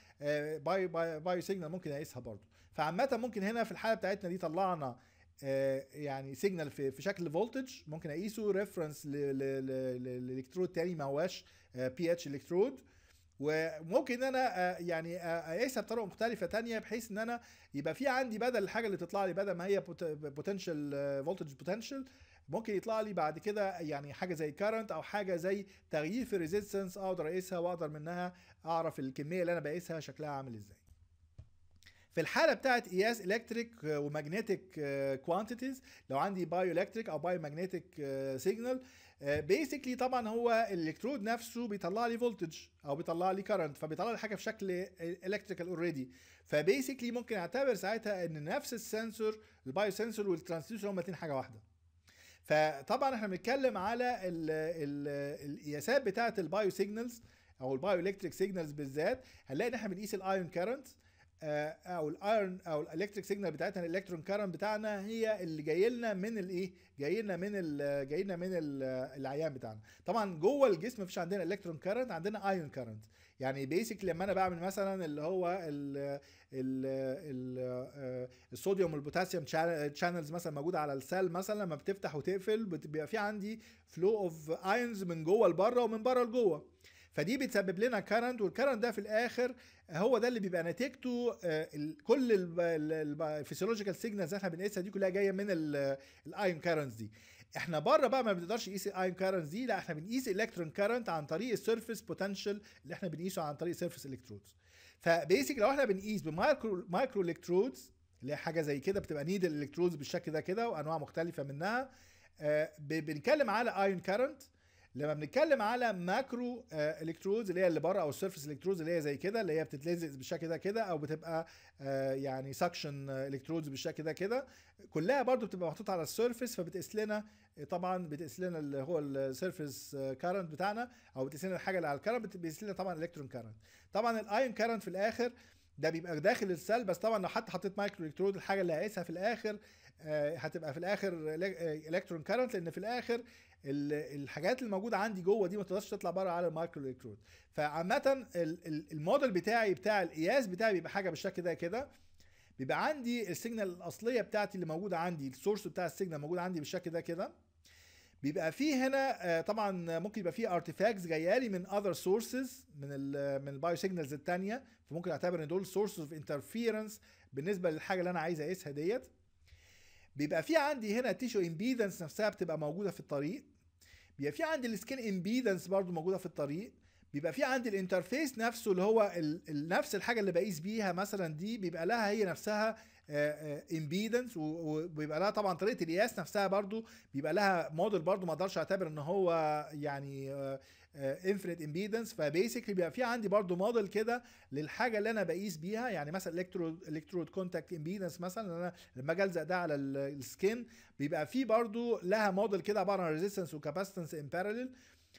باي باي باي سيجنال ممكن اقيسها برضو فعامه ممكن هنا في الحاله بتاعتنا دي طلعنا آه، يعني سيجنال في في شكل فولتج ممكن اقيسه ريفرنس للالكترود تاني ما هواش بي اتش الكترود وممكن ان انا آه، يعني آه، اقيسها بطرق مختلفه تانية بحيث ان انا يبقى في عندي بدل الحاجه اللي تطلع لي بدل ما هي بوتنشال فولتج بوتنشال ممكن يطلع لي بعد كده يعني حاجه زي كارنت او حاجه زي تغيير في الريزيستنس اقدر اقيسها واقدر منها اعرف الكميه اللي انا بقيسها شكلها عامل ازاي في الحاله بتاعت قياس الكتريك وماجنتيك كوانتيتيز لو عندي بايو الكتريك او بايو ماجنتيك سيجنال بيسكلي آه، طبعا هو الالكترود نفسه بيطلع لي فولتج او بيطلع لي كرنت فبيطلع لي حاجه في شكل الكتريكال اوريدي فبيسكلي ممكن اعتبر ساعتها ان نفس السنسور البايو سنسور والترانسديوسر هما الاثنين حاجه واحده فطبعا احنا بنتكلم على القياسات بتاعه البايو سيجنالز او البايو الكتريك سيجنالز بالذات هنلاقي ان احنا بنقيس الايون كرنت آه، او الايرن او الالكتريك سيجنال بتاعتنا الالكترون كارنت بتاعنا هي اللي جاي لنا من الايه جاي لنا من جاي لنا من العيان بتاعنا طبعا جوه الجسم مفيش عندنا الكترون كارنت عندنا ايون كارنت يعني بيسك لما انا بعمل مثلا اللي هو الـ الـ الـ آه، الصوديوم والبوتاسيوم تشانلز مثلا موجوده على السيل مثلا لما بتفتح وتقفل بيبقى في عندي فلو اوف ايونز من جوه لبره ومن بره لجوه فدي بتسبب لنا كارنت والكارنت ده في الاخر هو ده اللي بيبقى نتيجته آه، كل الفيسيولوجيكال سيجنالز احنا بنقيسها دي كلها جايه من الايون كارنتس دي احنا بره بقى ما بنقدرش نقيس الايون كارنتس دي لا احنا بنقيس الكترون كارنت عن طريق السيرفيس بوتنشال اللي احنا بنقيسه عن طريق سيرفيس الكترودز فبيسك لو احنا بنقيس بمايكرو مايكرو الكترودز اللي هي حاجه زي كده بتبقى نيدل الكترودز بالشكل ده كده وانواع مختلفه منها آه، بنتكلم على ايون كارنت لما بنتكلم على ماكرو الكترودز آه، اللي هي اللي بره او السيرفس الكترودز اللي هي زي كده اللي هي بتتلزق بالشكل ده كده او بتبقى آه، يعني سكشن الكترودز بالشكل ده كده كلها برضو بتبقى محطوطه على السيرفس فبتقيس لنا آه، طبعا بتقيس لنا اللي هو السيرفس كارنت بتاعنا او بتقيس لنا الحاجه اللي على الكارنت بتقيس لنا طبعا الكترون كارنت طبعا الايون كارنت في الاخر ده بيبقى داخل السيل بس طبعا لو حتى حطيت مايكرو الكترود الحاجه اللي هقيسها في الاخر هتبقى في الاخر الكترون كارنت لان في الاخر الحاجات اللي موجوده عندي جوه دي ما تقدرش تطلع بره على المايكرو الكترود فعامه الموديل بتاعي بتاع القياس بتاعي بيبقى حاجه بالشكل ده كده بيبقى عندي السيجنال الاصليه بتاعتي اللي موجوده عندي السورس بتاع السيجنال موجود عندي بالشكل ده كده بيبقى فيه هنا آه، طبعا ممكن يبقى فيه ارتفاكس جايه لي من اذر سورسز من الـ من البايو سيجنالز الثانيه فممكن اعتبر ان دول سورسز اوف انترفيرنس بالنسبه للحاجه اللي انا عايز اقيسها ديت بيبقى فيه عندي هنا تيشو امبيدنس نفسها بتبقى موجوده في الطريق بيبقى في عندي السكيل امبيدنس برضو موجوده في الطريق بيبقى في عندي الانترفيس نفسه اللي هو نفس الحاجه اللي بقيس بيها مثلا دي بيبقى لها هي نفسها امبيدنس آه، آه، وبيبقى لها طبعا طريقه القياس نفسها برضو بيبقى لها موديل برضو ما اقدرش اعتبر ان هو يعني آه، انفريت امبيدنس فبيسكلي بيبقى في عندي برضو موديل كده للحاجه اللي انا بقيس بيها يعني مثلا الكترود الكترود كونتاكت امبيدنس مثلا انا لما اجي الزق ده على السكين بيبقى في برضو لها موديل كده عباره عن ريزيستنس وكاباسيتنس ان باراليل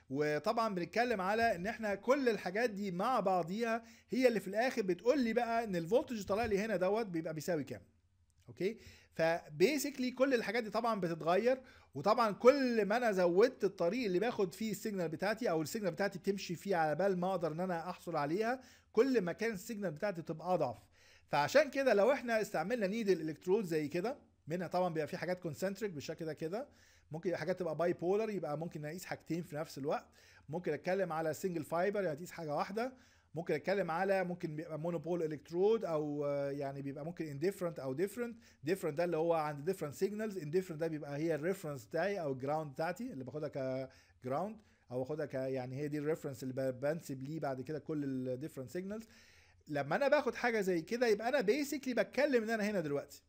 وطبعا بنتكلم على ان احنا كل الحاجات دي مع بعضيها هي اللي في الاخر بتقول لي بقى ان الفولتج طالع لي هنا دوت بيبقى بيساوي كام اوكي فبيسكلي كل الحاجات دي طبعا بتتغير وطبعا كل ما انا زودت الطريق اللي باخد فيه السيجنال بتاعتي او السيجنال بتاعتي بتمشي فيه على بال ما اقدر ان انا احصل عليها كل ما كان السيجنال بتاعتي بتبقى اضعف فعشان كده لو احنا استعملنا نيدل الكترود زي كده منها طبعا بيبقى في حاجات كونسنتريك بالشكل ده كده ممكن حاجات تبقى باي بولر يبقى ممكن اقيس حاجتين في نفس الوقت ممكن اتكلم على سنجل فايبر يعني هتقيس حاجه واحده ممكن اتكلم على ممكن بيبقى مونوبول الكترود او آه، يعني بيبقى ممكن انديفرنت او ديفرنت ديفرنت ده اللي هو عند ديفرنت سيجنالز انديفرنت ده بيبقى هي الريفرنس بتاعي او الجراوند بتاعتي اللي باخدها كجراوند او باخدها ك يعني هي دي الريفرنس اللي بنسب ليه بعد كده كل الديفرنت سيجنالز لما انا باخد حاجه زي كده يبقى انا بيسكلي بتكلم ان انا هنا دلوقتي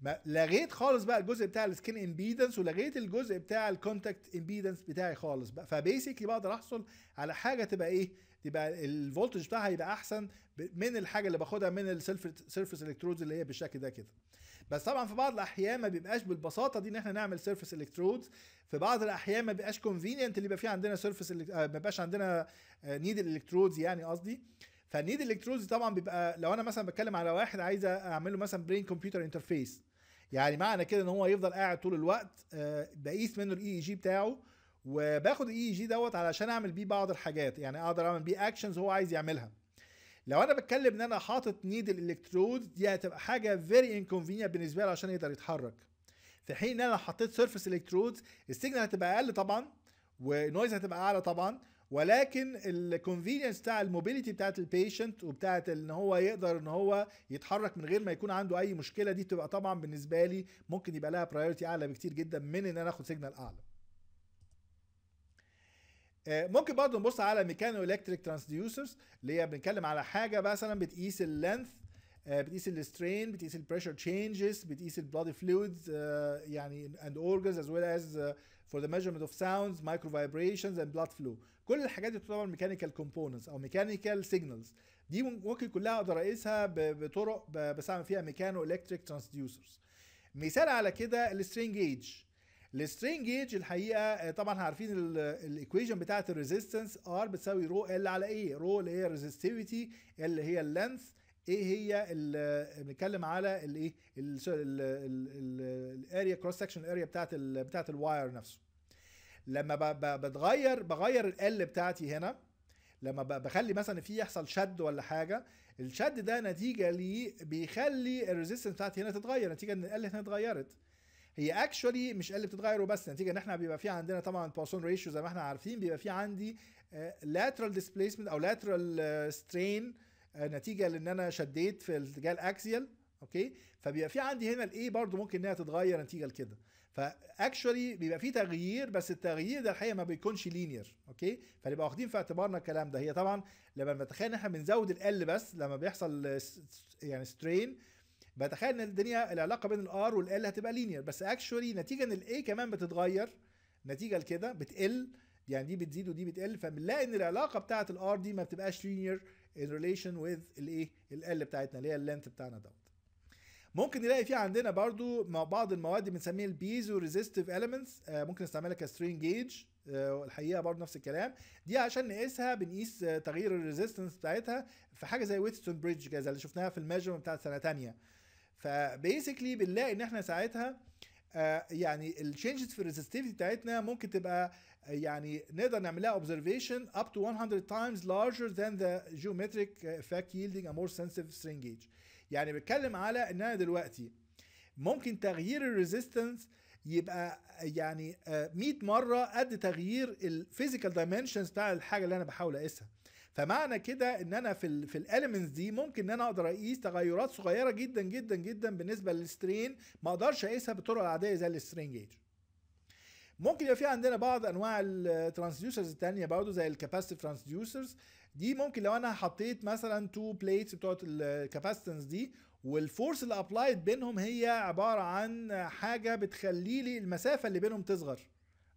ما لغيت خالص بقى الجزء بتاع السكين امبيدنس ولغيت الجزء بتاع الكونتاكت امبيدنس بتاعي خالص بقى فبيسكلي بقدر احصل على حاجه تبقى ايه يبقى الفولتج بتاعها يبقى احسن من الحاجه اللي باخدها من السيرفس الكترودز اللي هي بالشكل ده كده بس طبعا في بعض الاحيان ما بيبقاش بالبساطه دي ان احنا نعمل سيرفس الكترودز في بعض الاحيان ما بيبقاش كونفينينت اللي يبقى فيه عندنا سيرفس آه، ما بيبقاش عندنا نيد آه، الكترودز يعني قصدي فالنيد الكترودز طبعا بيبقى لو انا مثلا بتكلم على واحد عايز اعمل له مثلا برين كمبيوتر انترفيس يعني معنى كده ان هو يفضل قاعد طول الوقت آه، بقيس منه الاي اي e جي e بتاعه وباخد الاي جي دوت علشان اعمل بيه بعض الحاجات يعني اقدر اعمل بيه اكشنز هو عايز يعملها لو انا بتكلم ان انا حاطط نيدل الكترود دي هتبقى حاجه فيري انكونفينينت بالنسبه له عشان يقدر يتحرك في حين ان انا حطيت سيرفس الكترودز السيجنال هتبقى اقل طبعا والنويز هتبقى اعلى طبعا ولكن الكونفينينس بتاع الموبيليتي بتاعت البيشنت وبتاعت ان هو يقدر ان هو يتحرك من غير ما يكون عنده اي مشكله دي بتبقى طبعا بالنسبه لي ممكن يبقى لها برايورتي اعلى بكتير جدا من ان انا اخد سيجنال اعلى آه، ممكن برضه نبص على ميكانو الكتريك ترانسديوسرز اللي هي بنتكلم على حاجه مثلا بتقيس اللينث آه، بتقيس السترين بتقيس البريشر تشينجز بتقيس البلادي آه، فلويدز يعني اند اورجنز از ويل از فور ذا ميجرمنت اوف ساوندز مايكرو فايبريشنز اند بلاد فلو كل الحاجات دي تعتبر ميكانيكال كومبوننتس او ميكانيكال سيجنالز دي ممكن كلها اقدر اقيسها بطرق بستعمل فيها ميكانو الكتريك ترانسديوسرز مثال على كده السترين جيج السترين جيج الحقيقه آه، طبعا عارفين الايكويشن بتاعه الريزيستنس ار بتساوي رو ال على ايه رو اللي هي الريزستيفيتي ال هي اللينث ايه هي بنتكلم على الايه الاريا كروس سكشن اريا بتاعه بتاعه الواير نفسه لما بتغير بغير ال بتاعتي هنا لما بخلي مثلا في يحصل شد ولا حاجه الشد ده نتيجه ليه بيخلي الريزيستنس بتاعتي هنا تتغير نتيجه ان ال هنا اتغيرت هي اكشولي مش اللي بتتغير وبس نتيجه ان احنا بيبقى في عندنا طبعا بوسون ريشيو زي ما احنا عارفين بيبقى في عندي لاترال آه، ديسبيسمنت او لاترال آه، آه، سترين نتيجه لان انا شديت في الاتجاه الاكسيال اوكي فبيبقى في عندي هنا الاي برضو ممكن انها تتغير نتيجه لكده فاكشولي بيبقى في تغيير بس التغيير ده الحقيقه ما بيكونش لينير اوكي فنبقى واخدين في اعتبارنا الكلام ده هي طبعا لما بنتخيل ان احنا بنزود ال بس لما بيحصل يعني سترين بتخيل ان الدنيا العلاقه بين الار والال هتبقى لينير بس اكشولي نتيجه ان الاي كمان بتتغير نتيجه لكده بتقل يعني دي بتزيد ودي بتقل فبنلاقي ان العلاقه بتاعه الار دي ما بتبقاش لينير ان ريليشن وذ الايه ال بتاعتنا اللي هي اللينث بتاعنا دوت ممكن نلاقي في عندنا برضو مع بعض المواد بنسميها البيزو ريزيستيف اليمنتس ممكن نستعملها كسترين جيج الحقيقه برضو نفس الكلام دي عشان نقيسها بنقيس آه، تغيير الريزيستنس بتاعتها في حاجه زي ويتستون بريدج كده اللي شفناها في الميجرمنت بتاعت سنه ثانيه فبيسكلي بنلاقي ان احنا ساعتها آه، يعني التشنجز في الريزستيفيتي بتاعتنا ممكن تبقى آه، يعني نقدر نعملها اوبزرفيشن اب تو 100 تايمز لارجر ذان ذا جيومتريك افكت ييلدينج ا مور سنسيف سترين جيج يعني بتكلم على ان انا دلوقتي ممكن تغيير الريزيستنس يبقى آه، يعني 100 مره قد تغيير الفيزيكال دايمنشنز بتاع الحاجه اللي انا بحاول اقيسها فمعنى كده ان انا في الـ في الاليمنتس دي ممكن ان انا اقدر اقيس تغيرات صغيره جدا جدا جدا بالنسبه للسترين ما اقدرش اقيسها بالطرق العاديه زي السترين جيج ممكن يبقى في عندنا بعض انواع الترانسديوسرز الثانيه برضه زي الكاباسيتيف ترانسديوسرز دي ممكن لو انا حطيت مثلا تو بليتس بتوع الكاباسيتنس دي والفورس اللي ابلايد بينهم هي عباره عن حاجه بتخلي لي المسافه اللي بينهم تصغر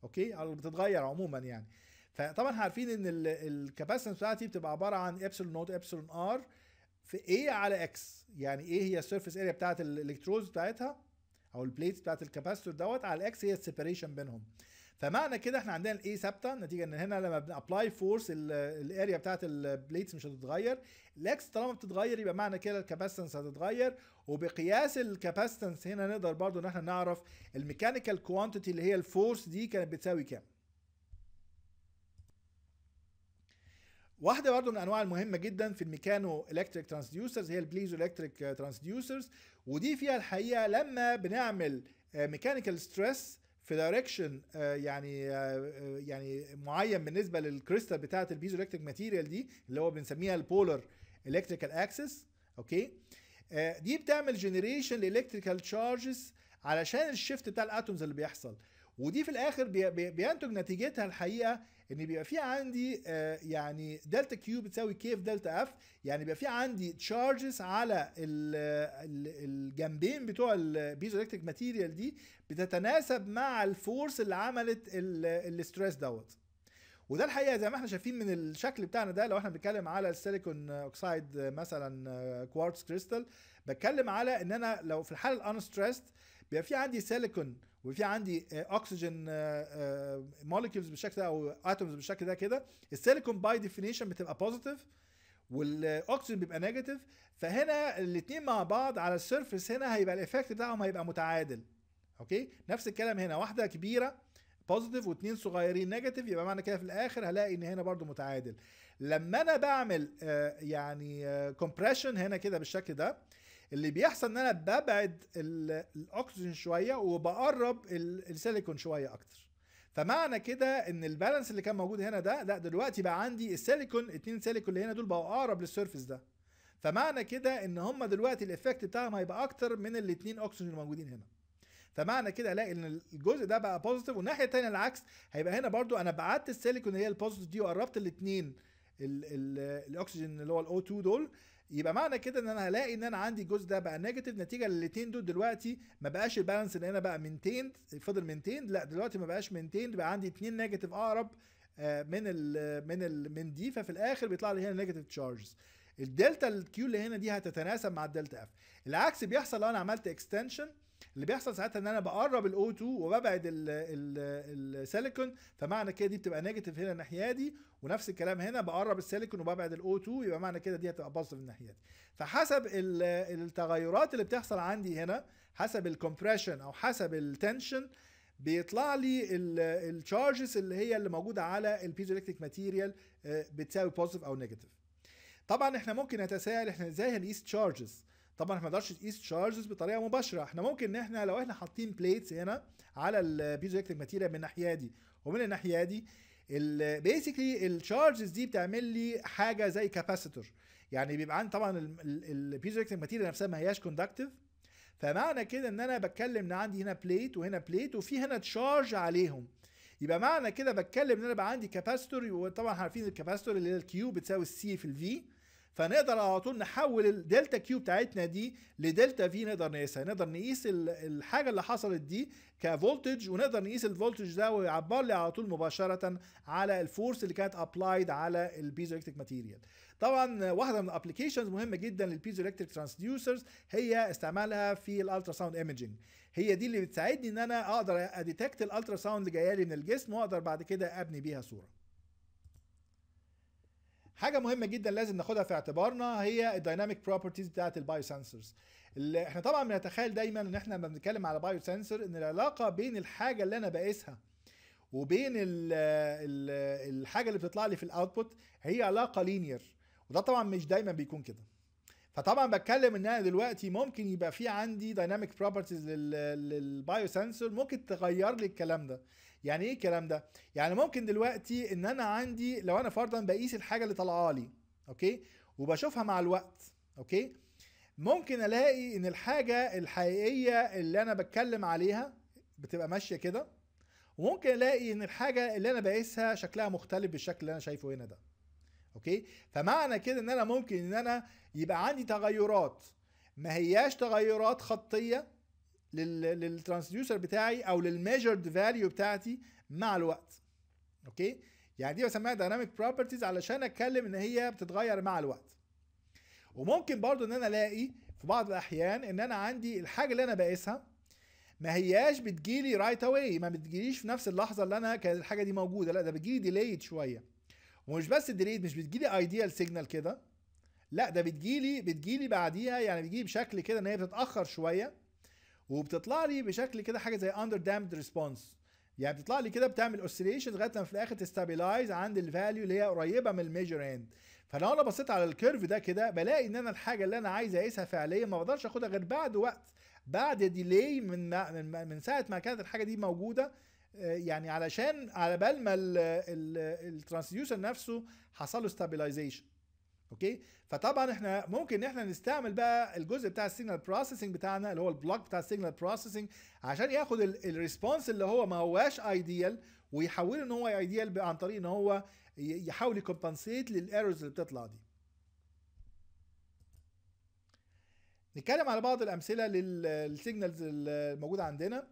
اوكي او بتتغير عموما يعني فطبعا احنا عارفين ان الكاباسيتنس بتاعتي بتبقى عباره عن ابسلون نوت ابسلون ار في ايه على اكس يعني ايه هي السيرفيس اريا بتاعت الالكترودز بتاعتها او البليت بتاعت الكاباسيتور دوت على الاكس هي السيبريشن بينهم فمعنى كده احنا عندنا الاي ثابته نتيجه ان هنا لما بنابلاي فورس الاريا بتاعت البليتس مش هتتغير الاكس طالما بتتغير يبقى معنى كده الكاباسيتنس هتتغير وبقياس الكاباسيتنس هنا نقدر برضو ان احنا نعرف الميكانيكال كوانتيتي اللي هي الفورس دي كانت بتساوي كام واحده برضه من الانواع المهمه جدا في الميكانو الكتريك ترانسديوسرز هي البليزو الكتريك آه، ترانسديوسرز ودي فيها الحقيقه لما بنعمل ميكانيكال آه، ستريس في دايركشن آه، يعني يعني معين بالنسبه للكريستال بتاعه البيزو الكتريك ماتيريال دي اللي هو بنسميها البولر الكتريكال اكسس اوكي دي بتعمل جنريشن للكتريكال تشارجز علشان الشيفت بتاع الاتومز اللي بيحصل ودي في الاخر بينتج نتيجتها الحقيقه ان بيبقى في عندي آه، يعني دلتا كيو بتساوي كيف دلتا اف يعني بيبقى في عندي تشارجز على الجنبين بتوع البيزو الكتريك ماتيريال دي بتتناسب مع الفورس اللي عملت الاستريس دوت وده الحقيقه زي ما احنا شايفين من الشكل بتاعنا ده لو احنا بنتكلم على السيليكون اوكسايد آه، مثلا كوارتز آه، كريستال بتكلم على ان انا لو في الحاله الانستريسد بيبقى في عندي سيليكون وفي عندي اكسجين آه، موليكيولز آه، آه، بالشكل ده او اتومز بالشكل ده كده السيليكون باي ديفينيشن بتبقى بوزيتيف والاكسجين بيبقى نيجاتيف فهنا الاثنين مع بعض على السيرفس هنا هيبقى الايفكت بتاعهم هيبقى متعادل اوكي نفس الكلام هنا واحده كبيره بوزيتيف واثنين صغيرين نيجاتيف يبقى معنى كده في الاخر هلاقي ان هنا برضو متعادل لما انا بعمل يعني كومبريشن هنا كده بالشكل ده اللي بيحصل ان انا ببعد الاكسجين شويه وبقرب السيليكون شويه اكتر فمعنى كده ان البالانس اللي كان موجود هنا ده لا دلوقتي بقى عندي السيليكون اتنين سيليكون اللي هنا دول بقوا اقرب للسيرفيس ده فمعنى كده ان هم دلوقتي الايفكت بتاعهم هيبقى اكتر من الاتنين اكسجين الموجودين هنا فمعنى كده الاقي ان الجزء ده بقى بوزيتيف والناحيه الثانيه العكس هيبقى هنا برضو انا بعدت السيليكون اللي هي البوزيتيف دي وقربت الاثنين الاكسجين اللي هو الاو 2 دول يبقى معنى كده ان انا هلاقي ان انا عندي الجزء ده بقى نيجاتيف نتيجه للاثنين دول دلوقتي ما بقاش البالانس اللي هنا بقى منتين فضل منتين لا دلوقتي ما بقاش منتين بقى عندي اثنين نيجاتيف اقرب آه، من الـ من الـ من دي ففي الاخر بيطلع لي هنا نيجاتيف تشارجز الدلتا الكيو اللي هنا دي هتتناسب مع الدلتا اف العكس بيحصل لو انا عملت اكستنشن اللي بيحصل ساعتها ان انا بقرب الاو 2 وببعد السيليكون فمعنى كده دي بتبقى نيجاتيف هنا الناحيه دي ونفس الكلام هنا بقرب السيليكون وببعد الاو 2 يبقى معنى كده دي هتبقى بوزيتيف الناحيه دي فحسب التغيرات اللي بتحصل عندي هنا حسب الكومبريشن او حسب التنشن بيطلع لي التشارجز اللي هي اللي موجوده على البيزو الكتريك ماتيريال بتساوي بوزيتيف او نيجاتيف طبعا احنا ممكن نتساءل احنا ازاي هنقيس تشارجز طبعا احنا ما نقدرش نقيس تشارجز بطريقه مباشره احنا ممكن ان احنا لو احنا حاطين بليتس هنا على البيزو الكتريك ماتيريال من الناحيه دي ومن الناحيه دي بيسكلي التشارجز دي بتعمل لي حاجه زي كاباسيتور يعني بيبقى عندي طبعا البيزو الكتريك ماتيريال نفسها ما هياش كوندكتيف فمعنى كده ان انا بتكلم ان عندي هنا بليت وهنا بليت وفي هنا تشارج عليهم يبقى معنى كده بتكلم ان انا بقى عندي كاباسيتور وطبعا عارفين الكاباسيتور اللي هي الكيو بتساوي السي في الفي فنقدر على طول نحول الدلتا كيو بتاعتنا دي لدلتا في نقدر نقيسها نقدر نقيس الحاجه اللي حصلت دي كفولتج ونقدر نقيس الفولتج ده ويعبر لي على طول مباشره على الفورس اللي كانت ابلايد على البيزو الكتريك ماتيريال طبعا واحده من الابلكيشنز مهمه جدا للبيزو الكتريك ترانسديوسرز هي استعمالها في الالترا ساوند ايمجنج هي دي اللي بتساعدني ان انا اقدر اديتكت الالترا ساوند اللي جايه لي من الجسم واقدر بعد كده ابني بيها صوره حاجه مهمه جدا لازم ناخدها في اعتبارنا هي الدايناميك بروبرتيز بتاعه البايو سنسورز اللي احنا طبعا بنتخيل دايما ان احنا لما بنتكلم على بايو سنسور ان العلاقه بين الحاجه اللي انا بقيسها وبين الـ الـ الحاجه اللي بتطلع لي في الاوتبوت هي علاقه لينير وده طبعا مش دايما بيكون كده فطبعا بتكلم ان انا دلوقتي ممكن يبقى في عندي دايناميك بروبرتيز للبايو سنسور ممكن تغير لي الكلام ده يعني ايه الكلام ده يعني ممكن دلوقتي ان انا عندي لو انا فرضا بقيس الحاجه اللي طالعه لي اوكي وبشوفها مع الوقت اوكي ممكن الاقي ان الحاجه الحقيقيه اللي انا بتكلم عليها بتبقى ماشيه كده وممكن الاقي ان الحاجه اللي انا بقيسها شكلها مختلف بالشكل اللي انا شايفه هنا ده اوكي فمعنى كده ان انا ممكن ان انا يبقى عندي تغيرات ما هياش تغيرات خطيه للترانسديوسر بتاعي او للميجرد فاليو بتاعتي مع الوقت اوكي يعني دي بسميها دايناميك بروبرتيز علشان اتكلم ان هي بتتغير مع الوقت وممكن برضو ان انا الاقي في بعض الاحيان ان انا عندي الحاجه اللي انا بقيسها ما هياش بتجيلي رايت اواي ما بتجيليش في نفس اللحظه اللي انا كانت الحاجه دي موجوده لا ده بتجيلي ديليد شويه ومش بس ديليد مش بتجيلي ايديال سيجنال كده لا ده بتجيلي بتجيلي بعديها يعني بتجيلي بشكل كده ان هي بتتاخر شويه وبتطلع لي بشكل كده حاجه زي اندر دامد ريسبونس يعني بتطلع لي كده بتعمل اوسيليشن لغايه لما في الاخر تستابيلايز عند الفاليو اللي هي قريبه من الميجر اند فلو انا بصيت على الكيرف ده كده بلاقي ان انا الحاجه اللي انا عايز اقيسها فعليا ما بقدرش اخدها غير بعد وقت بعد ديلي من من من ساعه ما كانت الحاجه دي موجوده آه، يعني علشان على بال ما الترانسديوسر نفسه حصل له ستابيلايزيشن اوكي فطبعا احنا ممكن ان احنا نستعمل بقى الجزء بتاع السيجنال بروسيسنج بتاعنا اللي هو البلوك بتاع السيجنال بروسيسنج عشان ياخد الريسبونس اللي هو ما هواش ايديال ويحوله ان هو ايديال عن طريق ان هو يحاول يكمبنسيت للايرورز اللي بتطلع دي نتكلم على بعض الامثله للسيجنالز الموجوده عندنا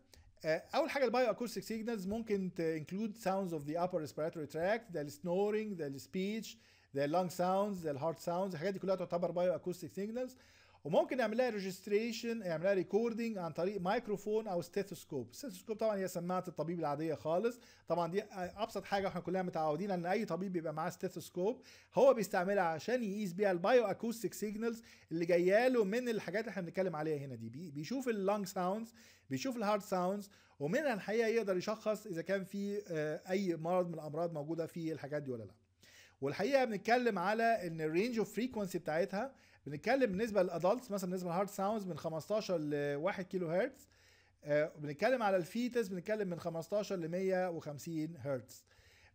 آه، اول حاجه البايو اكوستيك سيجنالز ممكن تنكلود ساوندز اوف ذا upper respiratory tract ذا سنورينج ذا سبيتش زي اللونج ساوندز زي الهارت ساوندز الحاجات دي كلها تعتبر بايو اكوستيك سيجنالز وممكن يعمل لها ريجستريشن يعمل لها ريكوردنج عن طريق مايكروفون او ستيثوسكوب ستيثوسكوب طبعا هي سماعه الطبيب العاديه خالص طبعا دي ابسط حاجه احنا كلنا متعودين ان اي طبيب بيبقى معاه ستيثوسكوب هو بيستعملها عشان يقيس بيها البايو اكوستيك سيجنالز اللي جايه له من الحاجات اللي احنا بنتكلم عليها هنا دي بيشوف اللونج ساوندز بيشوف الهارد ساوندز ومنها الحقيقه يقدر يشخص اذا كان في آه، اي مرض من الامراض موجوده في الحاجات دي ولا لا والحقيقه بنتكلم على ان الرينج اوف فريكونسي بتاعتها بنتكلم بالنسبه للادلتس مثلا بالنسبه للهارد ساوندز من 15 ل 1 كيلو هرتز آه، بنتكلم على الفيتس بنتكلم من 15 ل 150 هرتز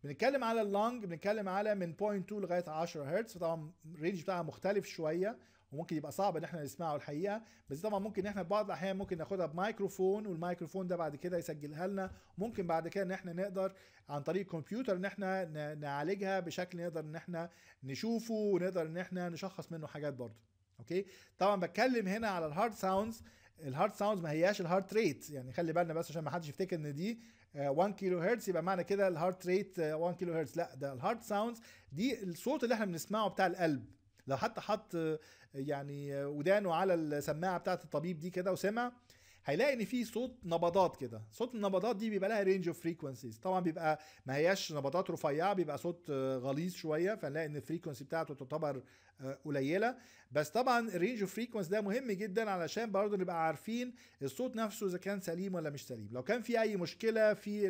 بنتكلم على اللونج بنتكلم على من 0.2 لغايه 10 هرتز طبعا الرينج بتاعها مختلف شويه وممكن يبقى صعب ان احنا نسمعه الحقيقه بس طبعا ممكن احنا بعض الاحيان ممكن ناخدها بمايكروفون والمايكروفون ده بعد كده يسجلها لنا ممكن بعد كده ان احنا نقدر عن طريق كمبيوتر ان احنا نعالجها بشكل نقدر ان احنا نشوفه ونقدر ان احنا نشخص منه حاجات برضه اوكي طبعا بتكلم هنا على الهارد ساوندز الهارد ساوندز ما هياش الهارت ريت يعني خلي بالنا بس عشان ما حدش يفتكر ان دي 1 كيلو هرتز يبقى معنى كده الهارت ريت 1 كيلو هرتز لا ده الهارد ساوندز دي الصوت اللي احنا بنسمعه بتاع القلب لو حتى حط يعني ودانه على السماعه بتاعت الطبيب دي كده وسمع هيلاقي ان في صوت نبضات كده صوت النبضات دي بيبقى لها رينج اوف فريكونسيز طبعا بيبقى ما هياش نبضات رفيعه بيبقى صوت آه، غليظ شويه فنلاقي ان الفريكونسي بتاعته تعتبر آه، قليله بس طبعا الرينج اوف فريكوانس ده مهم جدا علشان برضه نبقى عارفين الصوت نفسه اذا كان سليم ولا مش سليم لو كان في اي مشكله في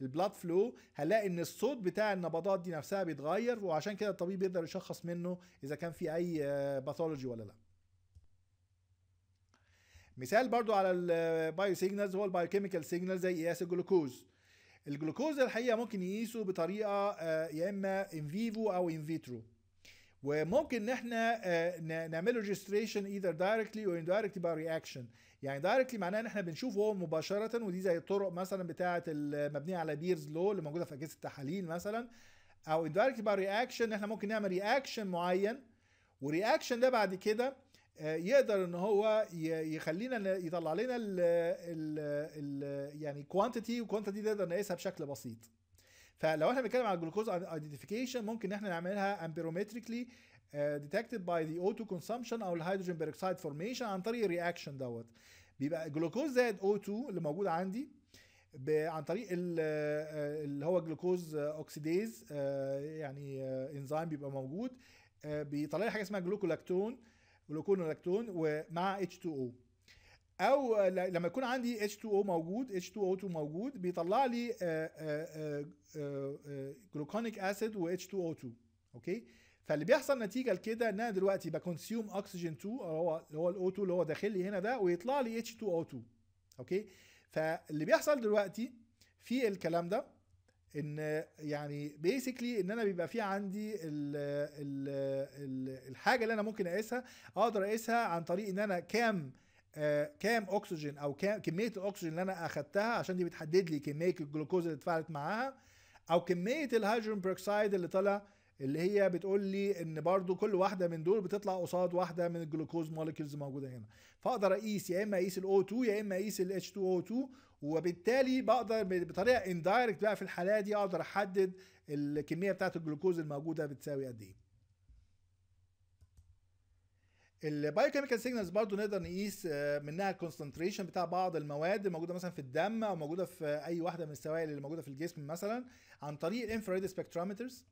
البلاد فلو هنلاقي ان الصوت بتاع النبضات دي نفسها بيتغير وعشان كده الطبيب يقدر يشخص منه اذا كان في اي باثولوجي آه، ولا لا مثال برضو على البايو سيجنالز هو البايوكيميكال سيجنال زي قياس الجلوكوز الجلوكوز الحقيقه ممكن يقيسه بطريقه آه، يا اما ان فيفو او ان فيترو وممكن ان احنا آه، نعمله ريجستريشن ايذر دايركتلي او اندايركتلي باي رياكشن يعني دايركتلي معناه ان احنا بنشوفه هو مباشره ودي زي الطرق مثلا بتاعه المبنيه على بيرز لو اللي موجوده في اجهزه التحاليل مثلا او اندايركتلي باي رياكشن احنا ممكن نعمل رياكشن معين ورياكشن ده بعد كده آه، يقدر ان هو يخلينا يطلع لنا ال ال ال يعني كوانتيتي والكوانتيتي دي نقدر نقيسها بشكل بسيط فلو احنا بنتكلم على الجلوكوز ايدنتيفيكيشن ممكن ان احنا نعملها امبيرومتريكلي ديتكتد باي ذا O2 كونسمشن او الهيدروجين بيروكسيد فورميشن عن طريق الرياكشن دوت بيبقى جلوكوز زايد او O2 اللي موجود عندي عن طريق آه، اللي هو جلوكوز اوكسيديز آه، يعني انزيم بيبقى موجود بيطلع لي حاجه اسمها جلوكولاكتون ولوكون لاكتون ومع H2O او لما يكون عندي H2O موجود H2O2 موجود بيطلع لي جلوكونيك آه، اسيد آه، آه، و H2O2 اوكي فاللي بيحصل نتيجه لكده ان انا دلوقتي بكونسيوم اكسجين 2 اللي هو اللي هو الاو 2 اللي هو داخل لي هنا ده ويطلع لي H2O2 اوكي فاللي بيحصل دلوقتي في الكلام ده ان يعني بيسكلي ان انا بيبقى في عندي الـ الـ الـ الحاجه اللي انا ممكن اقيسها اقدر اقيسها عن طريق ان انا كام آه كام اكسجين او كام كميه الاكسجين اللي انا اخدتها عشان دي بتحدد لي كميه الجلوكوز اللي اتفاعلت معاها او كميه الهيدروجين بيروكسيد اللي طلع اللي هي بتقول لي ان برضو كل واحده من دول بتطلع قصاد واحده من الجلوكوز مولكيولز موجوده هنا فاقدر اقيس يا اما اقيس الاو 2 يا اما اقيس الاتش 2 او 2 وبالتالي بقدر بطريقه اندايركت بقى في الحاله دي اقدر احدد الكميه بتاعه الجلوكوز الموجوده بتساوي قد ايه البايو كيميكال سيجنالز برضه نقدر نقيس آه، منها الكونسنتريشن بتاع بعض المواد الموجوده مثلا في الدم او موجوده في اي واحده من السوائل اللي موجوده في الجسم مثلا عن طريق الانفرايد سبكترومترز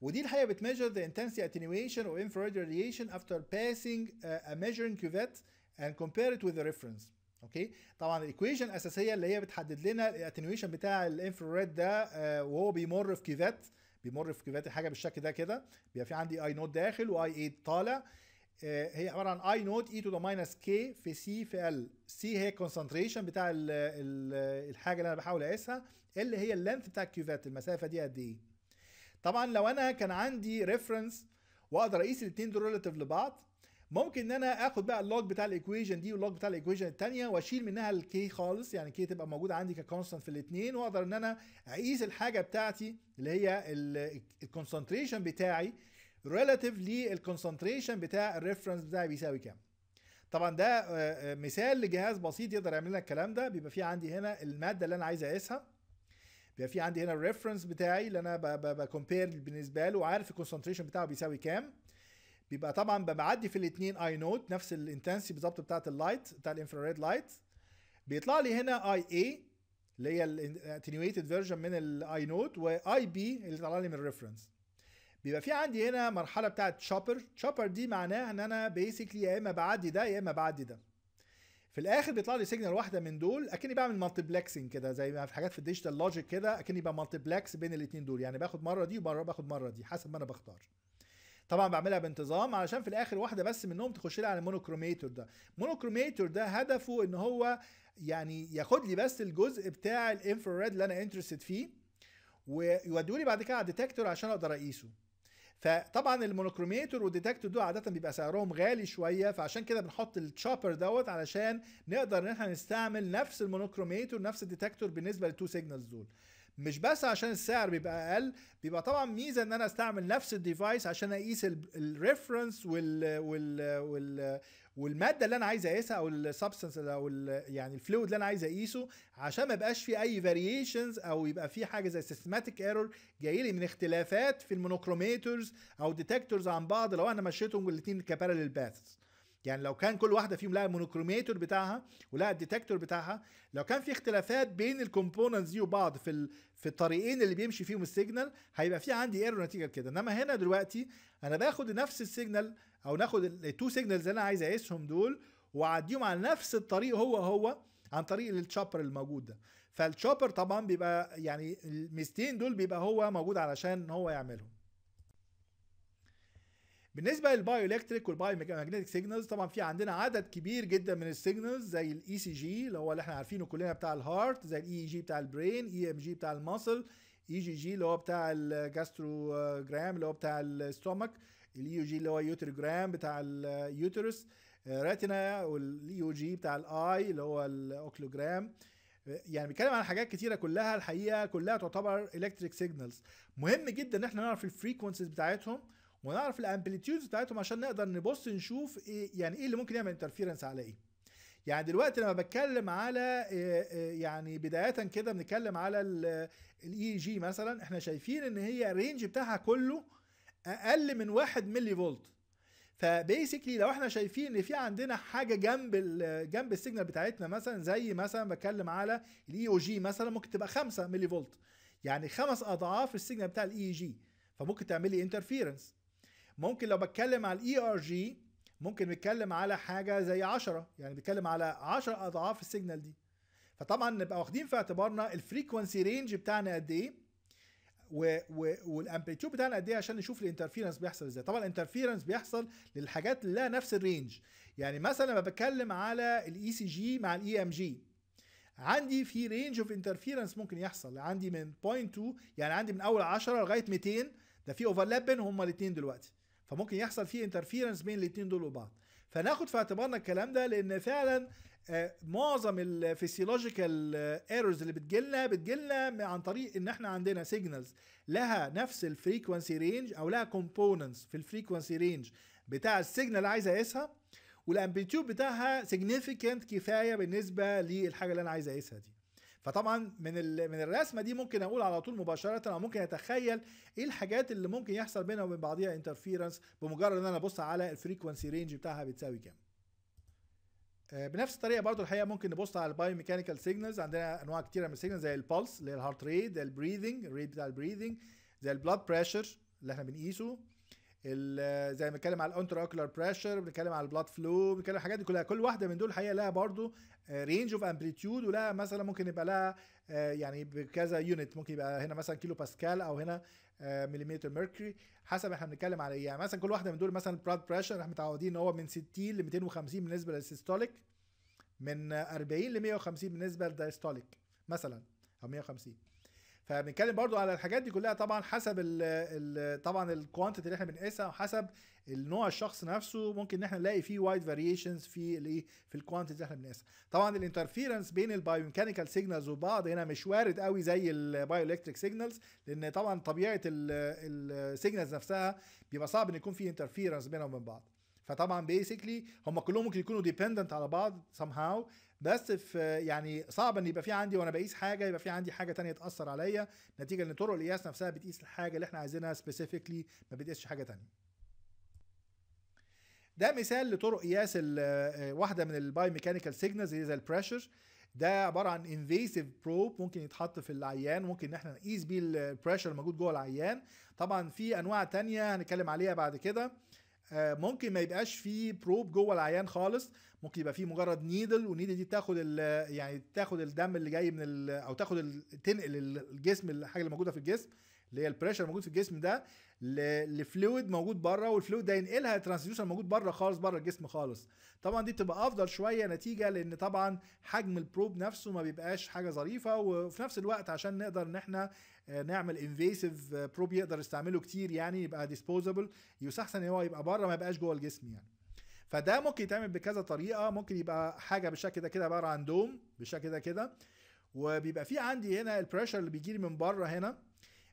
ودي الحقيقه بتميجر the intensity attenuation of infrared radiation after passing uh, a measuring cuvette and compare it with the reference اوكي طبعا الايكويشن الاساسيه اللي هي بتحدد لنا الاتنيويشن بتاع الانفراريد ده uh, وهو بيمر في كيفات بيمر في كيفات الحاجه بالشكل ده كده بيبقى في عندي اي نوت داخل واي 8 طالع uh, هي عباره عن اي نوت اي تو ذا ماينس كي في سي في ال سي هي الكونسنتريشن بتاع الحاجه اللي انا بحاول اقيسها اللي هي اللينث بتاع الكيفات المسافه دي قد ايه طبعا لو انا كان عندي ريفرنس واقدر اقيس الاثنين دول ريلاتيف لبعض ممكن ان انا اخد بقى اللوج بتاع الايكويشن دي واللوج بتاع الايكويشن الثانيه واشيل منها الكي خالص يعني كي تبقى موجوده عندي ككونستنت في الاثنين واقدر ان انا اقيس الحاجه بتاعتي اللي هي الكونسنتريشن بتاعي ريلاتيف للكونسنتريشن بتاع الريفرنس بتاعي بيساوي كام طبعا ده آه، آه، مثال لجهاز بسيط يقدر يعمل لنا الكلام ده بيبقى في عندي هنا الماده اللي انا عايز اقيسها بيبقى في عندي هنا الريفرنس بتاعي اللي انا بكمبير بالنسبه له وعارف الكونسنتريشن بتاعه بيساوي كام بيبقى طبعا بعدي في الاثنين اي نوت نفس الانتنسي بالظبط بتاعت اللايت بتاع الانفراريد لايت بيطلع لي هنا اي اي اللي هي الاتنيويتد فيرجن من الاي نوت واي بي اللي طلع لي من الريفرنس بيبقى في عندي هنا مرحله بتاعت شوبر شوبر دي معناها ان انا بيسكلي يا اما بعدي ده يا اما بعدي ده في الاخر بيطلع لي سيجنال واحده من دول اكني بعمل مالتي بلكسنج كده زي ما في حاجات في الديجيتال لوجيك كده اكني مالتي بلكس بين الاثنين دول يعني باخد مره دي ومره باخد مره دي حسب ما انا بختار طبعا بعملها بانتظام علشان في الاخر واحده بس منهم تخش لي على المونوكروميتور ده المونوكروميتور ده هدفه ان هو يعني ياخد لي بس الجزء بتاع الانفراريد اللي انا انترستد فيه لي بعد كده على الديتكتور عشان اقدر اقيسه فطبعا المونوكروميتور والديتكتور دول عاده بيبقى سعرهم غالي شويه فعشان كده بنحط التشوبر دوت علشان نقدر ان احنا نستعمل نفس المونوكروميتور نفس الديتكتور بالنسبه للتو سيجنالز دول مش بس عشان السعر بيبقى اقل بيبقى طبعا ميزه ان انا استعمل نفس الديفايس عشان اقيس الريفرنس وال وال وال والماده اللي انا عايز اقيسها او السبستنس او الـ يعني الفلويد اللي انا عايز اقيسه عشان ما يبقاش في اي فاريشنز او يبقى في حاجه زي سيستماتيك ايرور جاي لي من اختلافات في المونوكروميترز او ديتكتورز عن بعض لو انا مشيتهم الاثنين كبارلل باثز يعني لو كان كل واحده فيهم لها المونوكروميتور بتاعها ولها الديتكتور بتاعها لو كان في اختلافات بين الكومبوننتس دي وبعض في ال... في الطريقين اللي بيمشي فيهم السيجنال هيبقى في عندي ايرور نتيجه كده انما هنا دلوقتي انا باخد نفس السيجنال او ناخد التو سيجنالز اللي انا عايز اقيسهم دول واعديهم على نفس الطريق هو هو عن طريق التشوبر الموجود ده فالتشوبر طبعا بيبقى يعني الميزتين دول بيبقى هو موجود علشان هو يعملهم بالنسبه للبايو الكتريك والبايو ماجنتيك سيجنالز طبعا في عندنا عدد كبير جدا من السيجنالز زي الاي سي e جي اللي هو اللي احنا عارفينه كلنا بتاع الهارت زي الاي جي e e بتاع البرين اي ام جي بتاع الماسل اي جي جي اللي هو بتاع الجاستروجرام اللي هو بتاع الاستومك الاي يو جي اللي هو يوترجرام بتاع اليوترس ريتنا يو جي بتاع الاي اللي هو الاوكلوجرام يعني بيتكلم عن حاجات كتيره كلها الحقيقه كلها تعتبر الكتريك سيجنالز مهم جدا ان احنا نعرف الفريكونسيز بتاعتهم ونعرف الامبليتيودز بتاعتهم عشان نقدر نبص نشوف ايه يعني ايه اللي ممكن يعمل انترفيرنس على ايه يعني دلوقتي لما بتكلم على آه، آه، يعني بداية كده بنتكلم على الاي آه، جي e مثلا احنا شايفين ان هي الرينج بتاعها كله اقل من 1 ملي فولت فبيسكلي لو احنا شايفين ان في عندنا حاجه جنب جنب السيجنال بتاعتنا مثلا زي مثلا بتكلم على الاي او e جي مثلا ممكن تبقى 5 ملي فولت يعني خمس اضعاف السيجنال بتاع الاي جي e فممكن تعمل لي انترفيرنس ممكن لو بتكلم على الاي ار e جي ممكن بتكلم على حاجه زي 10 يعني بتكلم على 10 اضعاف السيجنال دي فطبعا نبقى واخدين في اعتبارنا الفريكونسي رينج بتاعنا قد ايه و... و... والامبليتيود بتاعنا قد ايه عشان نشوف الانترفيرنس بيحصل ازاي طبعا الانترفيرنس بيحصل للحاجات اللي لها نفس الرينج يعني مثلا لما بتكلم على الاي سي e جي مع الاي ام e جي عندي في رينج اوف انترفيرنس ممكن يحصل عندي من 0.2 يعني عندي من اول 10 لغايه 200 ده في اوفرلاب بينهم هما الاثنين دلوقتي فممكن يحصل فيه انترفيرنس بين الاثنين دول وبعض فناخد في اعتبارنا الكلام ده لان فعلا آه، معظم الفسيولوجيكال ايرورز اللي بتجيلنا بتجيلنا عن طريق ان احنا عندنا سيجنالز لها نفس الفريكوانسي رينج او لها كومبوننتس في الفريكوانسي رينج بتاع السيجنال اللي عايز اقيسها والامبليتيود بتاعها سيجنيفيكانت كفايه بالنسبه للحاجه اللي انا عايز اقيسها دي فطبعا من من الرسمه دي ممكن اقول على طول مباشره او ممكن اتخيل ايه الحاجات اللي ممكن يحصل بينها وبين بعضيها انترفيرنس بمجرد ان انا ابص على الفريكونسي رينج بتاعها بتساوي كام آه، بنفس الطريقه برضو الحقيقه ممكن نبص على البايو ميكانيكال سيجنالز عندنا انواع كتيره من السيجنالز زي البلس اللي هي الهارت ريت البريذنج الريت بتاع البريذنج زي البلاد بريشر اللي احنا بنقيسه زي ما بنتكلم على الانتر اوكولار بريشر بنتكلم على البلاد فلو بنتكلم على الحاجات دي كلها كل واحده من دول الحقيقه لها برضو رينج اوف امبليتيود ولها مثلا ممكن يبقى لها آه، يعني بكذا يونت ممكن يبقى هنا مثلا كيلو باسكال او هنا مليمتر آه، ميركوري حسب احنا بنتكلم على ايه يعني مثلا كل واحده من دول مثلا البلاد بريشر احنا متعودين ان هو من 60 ل 250 بالنسبه للسيستوليك من 40 ل 150 بالنسبه للدايستوليك مثلا او 150 فبنتكلم برضو على الحاجات دي كلها طبعا حسب ال ال طبعا الكوانتيتي اللي احنا بنقيسها وحسب النوع الشخص نفسه ممكن ان احنا نلاقي فيه وايد فاريشنز في الايه في الكوانتيتي اللي احنا بنقيسها طبعا الانترفيرنس بين البايوميكانيكال سيجنالز وبعض هنا مش وارد قوي زي الكتريك سيجنالز لان طبعا طبيعه السيجنالز نفسها بيبقى صعب ان يكون في انترفيرنس بينهم وبين بعض فطبعا بيسكلي هم كلهم ممكن يكونوا ديبندنت على بعض somehow بس في يعني صعب ان يبقى في عندي وانا بقيس حاجه يبقى في عندي حاجه تانية تاثر عليا نتيجه ان طرق القياس نفسها بتقيس الحاجه اللي احنا عايزينها سبيسيفيكلي ما بتقيسش حاجه تانية ده مثال لطرق قياس آه، واحده من الباي ميكانيكال سيجنالز زي البريشر ده عباره عن انفيسيف بروب ممكن يتحط في العيان ممكن ان احنا نقيس بيه البريشر الموجود جوه العيان طبعا في انواع تانية هنتكلم عليها بعد كده آه، ممكن ما يبقاش في بروب جوه العيان خالص ممكن يبقى في مجرد نيدل والنيدل دي تاخد يعني تاخد الدم اللي جاي من او تاخد تنقل الجسم الحاجه اللي موجوده في الجسم اللي هي البريشر موجود في الجسم ده لفلويد موجود بره والفلويد ده ينقلها الترانسديوسر موجود بره خالص بره الجسم خالص طبعا دي بتبقى افضل شويه نتيجه لان طبعا حجم البروب نفسه ما بيبقاش حاجه ظريفه وفي نفس الوقت عشان نقدر ان احنا آه، نعمل انفيسيف آه، بروب يقدر يستعمله كتير يعني يبقى ديسبوزبل يستحسن ان هو يبقى بره ما يبقاش جوه الجسم يعني فده ممكن يتعمل بكذا طريقه ممكن يبقى حاجه بالشكل ده كده عباره عن دوم بالشكل ده كده وبيبقى في عندي هنا البريشر اللي بيجي من بره هنا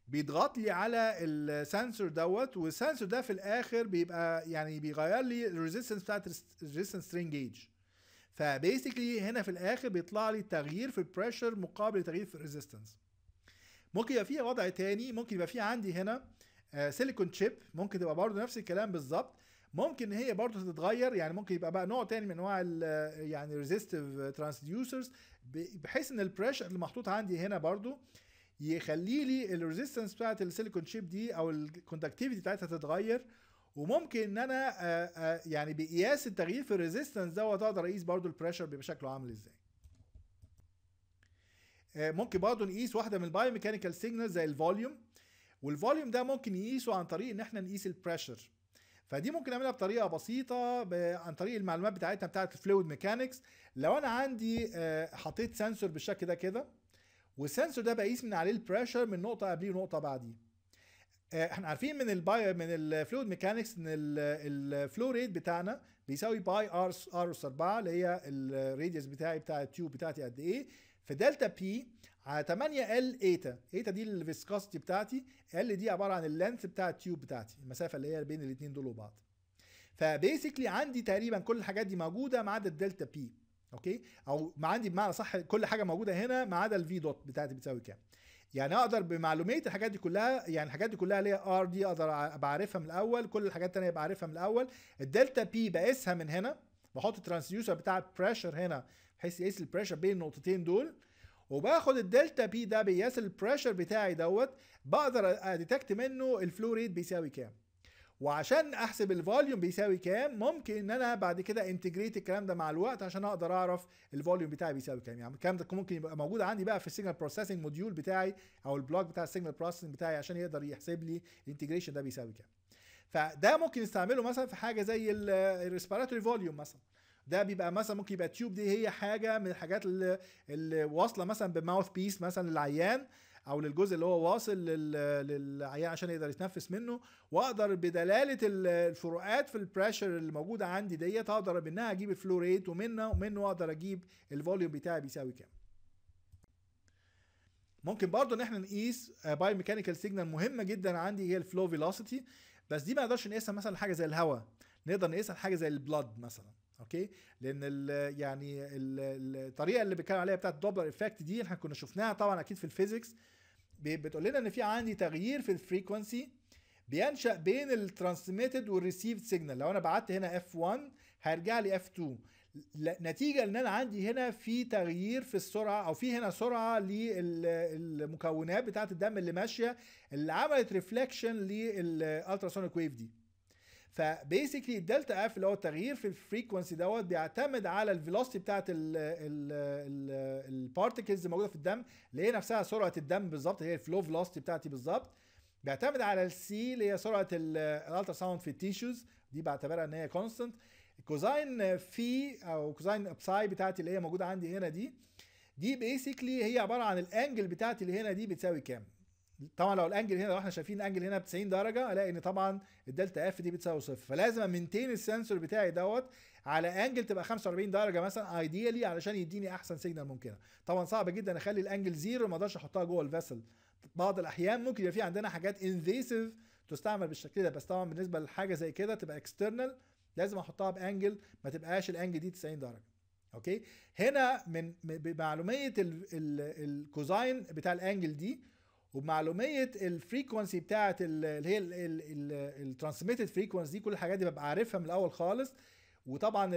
بيضغط لي على السنسور دوت والسنسور ده في الاخر بيبقى يعني بيغير لي الريزيستنس بتاعت الريزيستنس سترين جيج فبيسكلي هنا في الاخر بيطلع لي تغيير في البريشر مقابل تغيير في الريزيستنس ممكن يبقى في وضع تاني ممكن يبقى في عندي هنا سيليكون آه، تشيب ممكن تبقى برضه نفس الكلام بالظبط ممكن هي برضه تتغير يعني ممكن يبقى بقى نوع تاني من انواع يعني ريزيستيف ترانسديوسرز بحيث ان البريشر اللي محطوط عندي هنا برضه يخلي لي الريزيستنس بتاعت السيليكون شيب دي او الكوندكتيفيتي بتاعتها تتغير وممكن ان انا آآ آه، آآ آه، يعني بقياس التغيير في الريزيستنس دوت اقدر اقيس برضو البريشر بيبقى شكله عامل ازاي آه، ممكن برضه نقيس واحده من البايوميكانيكال سيجنال زي الفوليوم والفوليوم ده ممكن نقيسه عن طريق ان احنا نقيس البريشر فدي ممكن نعملها بطريقه بسيطه عن طريق المعلومات بتاعتنا بتاعت الفلويد ميكانكس لو انا عندي حطيت سنسور بالشكل ده كده والسنسور ده بقيس من عليه البريشر من نقطه قبليه ونقطه بعديه آه، احنا عارفين من الباي من الفلويد ميكانكس ان الفلو ريت بتاعنا بيساوي باي ار ار اس 4 اللي هي الراديوس بتاعي بتاع التيوب بتاعتي قد ايه في دلتا بي على 8 ال ايتا ايتا دي الفيسكوستي بتاعتي ال دي عباره عن اللينث بتاع التيوب بتاعتي المسافه اللي هي بين الاثنين دول وبعض فبيسكلي عندي تقريبا كل الحاجات دي موجوده ما عدا الدلتا بي اوكي او عندي بمعنى صح كل حاجه موجوده هنا ما عدا الفي دوت بتاعتي بتساوي كام يعني اقدر بمعلوميه الحاجات دي كلها يعني الحاجات دي كلها ليها ار دي اقدر ابقى عارفها من الاول كل الحاجات الثانيه ابقى عارفها من الاول الدلتا بي بقيسها من هنا بحط الترانسديوسر بتاع البريشر هنا بحيث يقيس البريشر بين النقطتين دول وباخد الدلتا بي ده بيقيس البريشر بتاعي دوت بقدر اديتكت منه الفلو ريت بيساوي كام وعشان احسب الفوليوم بيساوي كام ممكن ان انا بعد كده انتجريت الكلام ده مع الوقت عشان اقدر اعرف الفوليوم بتاعي بيساوي كام يعني الكلام ده ممكن يبقى موجود عندي بقى في السيجنال بروسيسنج موديول بتاعي او البلوك بتاع السيجنال بروسيسنج بتاعي عشان يقدر يحسب لي الانتجريشن ده بيساوي كام فده ممكن نستعمله مثلا في حاجه زي الريسبيراتوري فوليوم مثلا ده بيبقى مثلا ممكن يبقى تيوب دي هي حاجه من الحاجات اللي واصله مثلا بماوث بيس مثلا للعيان او للجزء اللي هو واصل للعياء عشان يقدر يتنفس منه واقدر بدلاله الفروقات في البريشر اللي موجوده عندي ديت اقدر منها اجيب الفلو ريت ومنه ومنه اقدر اجيب الفوليوم بتاعي بيساوي كام ممكن برضه ان احنا نقيس باي ميكانيكال سيجنال مهمه جدا عندي هي الفلو فيلوسيتي بس دي ما نقدرش نقيسها مثلا حاجه زي الهواء نقدر نقيسها حاجه زي البلاد مثلا اوكي لان الـ يعني الـ الطريقه اللي بيتكلم عليها بتاعت الدوبلر افكت دي احنا كنا شفناها طبعا اكيد في الفيزيكس بتقول لنا ان في عندي تغيير في الفريكونسي بينشا بين الترانسميتد والريسيفد سيجنال لو انا بعت هنا اف 1 هيرجع لي اف 2 نتيجه ان انا عندي هنا في تغيير في السرعه او في هنا سرعه للمكونات بتاعت الدم اللي ماشيه اللي عملت ريفليكشن للالتراسونيك ويف دي فبيسكلي الدلتا اف اللي هو التغيير في الفريكونسي دوت بيعتمد على الفيلوسيتي بتاعت البارتكلز الموجوده في الدم اللي هي نفسها سرعه الدم بالظبط هي الفلو فيلوسيتي بتاعتي بالظبط بيعتمد على السي اللي هي سرعه الالترا ساوند في التيشوز دي بعتبرها ان هي كونستنت كوزاين في او كوزاين بساي بتاعتي اللي هي موجوده عندي هنا دي دي بيسكلي هي عباره عن الانجل بتاعتي اللي هنا دي بتساوي كام طبعا لو الانجل هنا لو احنا شايفين انجل هنا ب 90 درجه الاقي ان طبعا الدلتا اف دي بتساوي صفر فلازم امنتين السنسور بتاعي دوت على انجل تبقى 45 درجه مثلا ايديالي علشان يديني احسن سيجنال ممكنه طبعا صعب جدا اخلي الانجل زيرو ما اقدرش احطها جوه الفيسل بعض الاحيان ممكن يبقى في عندنا حاجات انفيسيف تستعمل بالشكل ده بس طبعا بالنسبه لحاجه زي كده تبقى اكسترنال لازم احطها بانجل ما تبقاش الانجل دي 90 درجه اوكي هنا من بمعلوميه الكوزاين بتاع الانجل دي وبمعلوميه الفريكونسي بتاعه اللي هي الترانسميتد فريكونسي دي كل الحاجات دي ببقى عارفها من الاول خالص وطبعا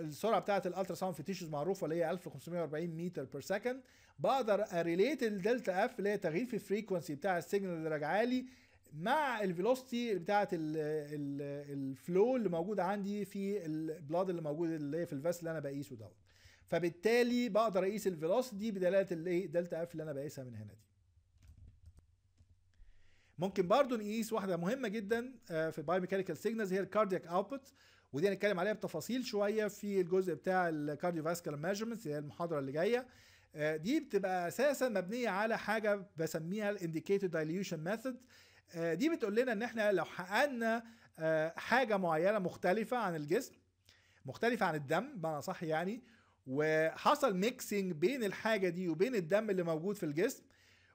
السرعه بتاعه الالترا ساوند في تيشوز معروفه اللي هي 1540 متر بير سكند بقدر اريليت الدلتا اف اللي هي تغيير في الفريكونسي بتاع السيجنال اللي راجعه لي مع الفيلوستي بتاعه الفلو اللي موجوده عندي في البلاد اللي موجود اللي هي في الفاس اللي انا بقيسه دوت فبالتالي بقدر اقيس دي بدلاله الايه دلتا اف اللي انا بقيسها من هنا دي ممكن برضه نقيس واحده مهمه جدا آه، في البايوميكانيكال سيجنالز هي الكاردياك اوتبوت ودي هنتكلم عليها بتفاصيل شويه في الجزء بتاع الكارديوفاسكولار ميجرمنتس هي المحاضره اللي جايه آه، دي بتبقى اساسا مبنيه على حاجه بسميها الانديكيتور دايليوشن ميثود دي بتقول لنا ان احنا لو حققنا آه، حاجه معينه مختلفه عن الجسم مختلفه عن الدم بمعنى صح يعني وحصل ميكسينج بين الحاجه دي وبين الدم اللي موجود في الجسم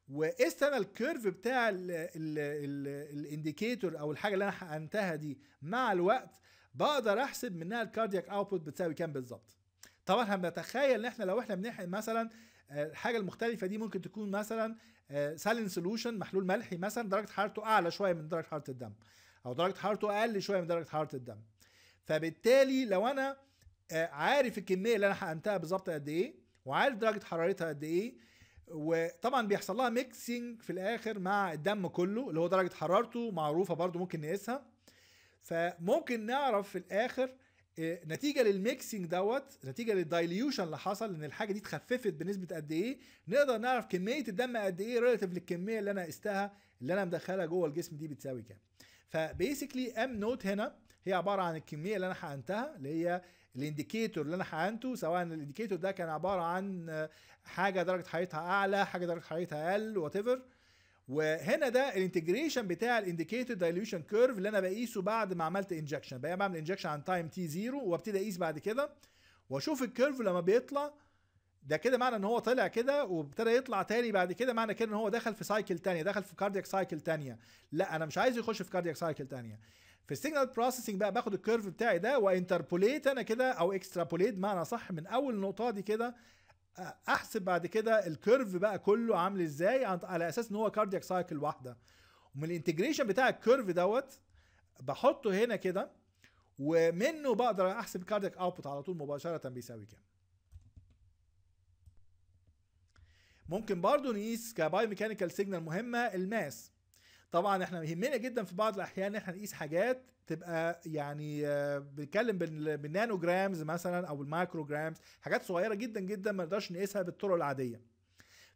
وقيس انا الكيرف بتاع الانديكيتور او الحاجه اللي انا حقنتها دي مع الوقت بقدر احسب منها الكاردياك اوتبوت بتساوي كام بالظبط طبعا بنتخيل ان احنا لو احنا بنحقن مثلا آه، الحاجه المختلفه دي ممكن تكون مثلا سالين آه، سولوشن محلول ملحي مثلا درجه حرارته اعلى شويه من درجه حراره الدم او درجه حرارته اقل شويه من درجه حراره الدم فبالتالي لو انا آه، عارف الكميه اللي انا حقنتها بالظبط قد ايه وعارف درجه حرارتها قد ايه وطبعا بيحصل لها ميكسينج في الاخر مع الدم كله اللي هو درجه حرارته معروفه برضو ممكن نقيسها فممكن نعرف في الاخر آه، نتيجه للميكسينج دوت نتيجه للدايليوشن اللي حصل ان الحاجه دي اتخففت بنسبه قد ايه نقدر نعرف كميه الدم قد ايه ريلاتيف للكميه اللي انا قستها اللي انا مدخلها جوه الجسم دي بتساوي كام فبيسكلي ام نوت هنا هي عباره عن الكميه اللي انا حقنتها اللي هي الانديكيتور اللي انا حقنته سواء الانديكيتور ده كان عباره عن آه، حاجه درجه حرارتها اعلى حاجه درجه حرارتها اقل وات ايفر وهنا ده الانتجريشن بتاع الانديكيتور دايليوشن كيرف اللي انا بقيسه بعد ما عملت انجكشن بقى بعمل انجكشن عن تايم تي زيرو وابتدي اقيس بعد كده واشوف الكيرف لما بيطلع ده كده معنى ان هو طلع كده وابتدى يطلع تاني بعد كده معنى كده ان هو دخل في سايكل تانية دخل في كاردياك سايكل تانية لا انا مش عايز يخش في كاردياك سايكل تانية في السيجنال بروسيسنج بقى باخد الكيرف بتاعي ده وانتربوليت انا كده او اكسترابوليت بمعنى صح من اول النقطه دي كده احسب بعد كده الكيرف بقى كله عامل ازاي على اساس ان هو كاردياك سايكل واحده ومن الانتجريشن بتاع الكيرف دوت بحطه هنا كده ومنه بقدر احسب كاردياك اوتبوت على طول مباشره بيساوي كام ممكن برضو نقيس كباي ميكانيكال سيجنال مهمه الماس طبعا احنا يهمنا جدا في بعض الاحيان ان احنا نقيس حاجات تبقى يعني آه، بنتكلم بالنانو جرامز مثلا او المايكرو جرامز حاجات صغيره جدا جدا ما نقدرش نقيسها بالطرق العاديه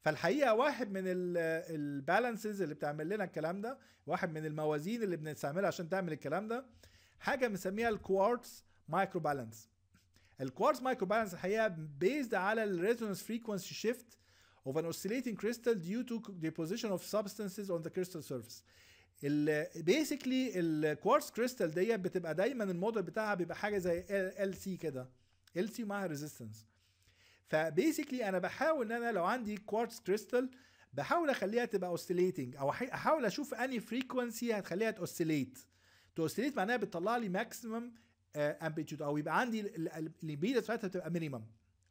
فالحقيقه واحد من البالانسز اللي بتعمل لنا الكلام ده واحد من الموازين اللي بنستعملها عشان تعمل الكلام ده حاجه بنسميها الكوارتز مايكرو بالانس الكوارتز مايكرو بالانس الحقيقه بيزد على الريزونانس فريكونسي شيفت of an oscillating crystal due to deposition of substances on the crystal surface ال basically الكوارتز كريستال ديت بتبقى دايما الموديل بتاعها بيبقى حاجه زي ال سي كده ال سي ومعاها ريزيستنس basically انا بحاول ان انا لو عندي كوارتز كريستال بحاول اخليها تبقى oscillating او احاول اشوف اني frequency هتخليها توسيليت توسيليت معناها بتطلع لي ماكسيمم امبليتيود آه، او يبقى عندي الامبيدنس بتاعتها بتبقى مينيمم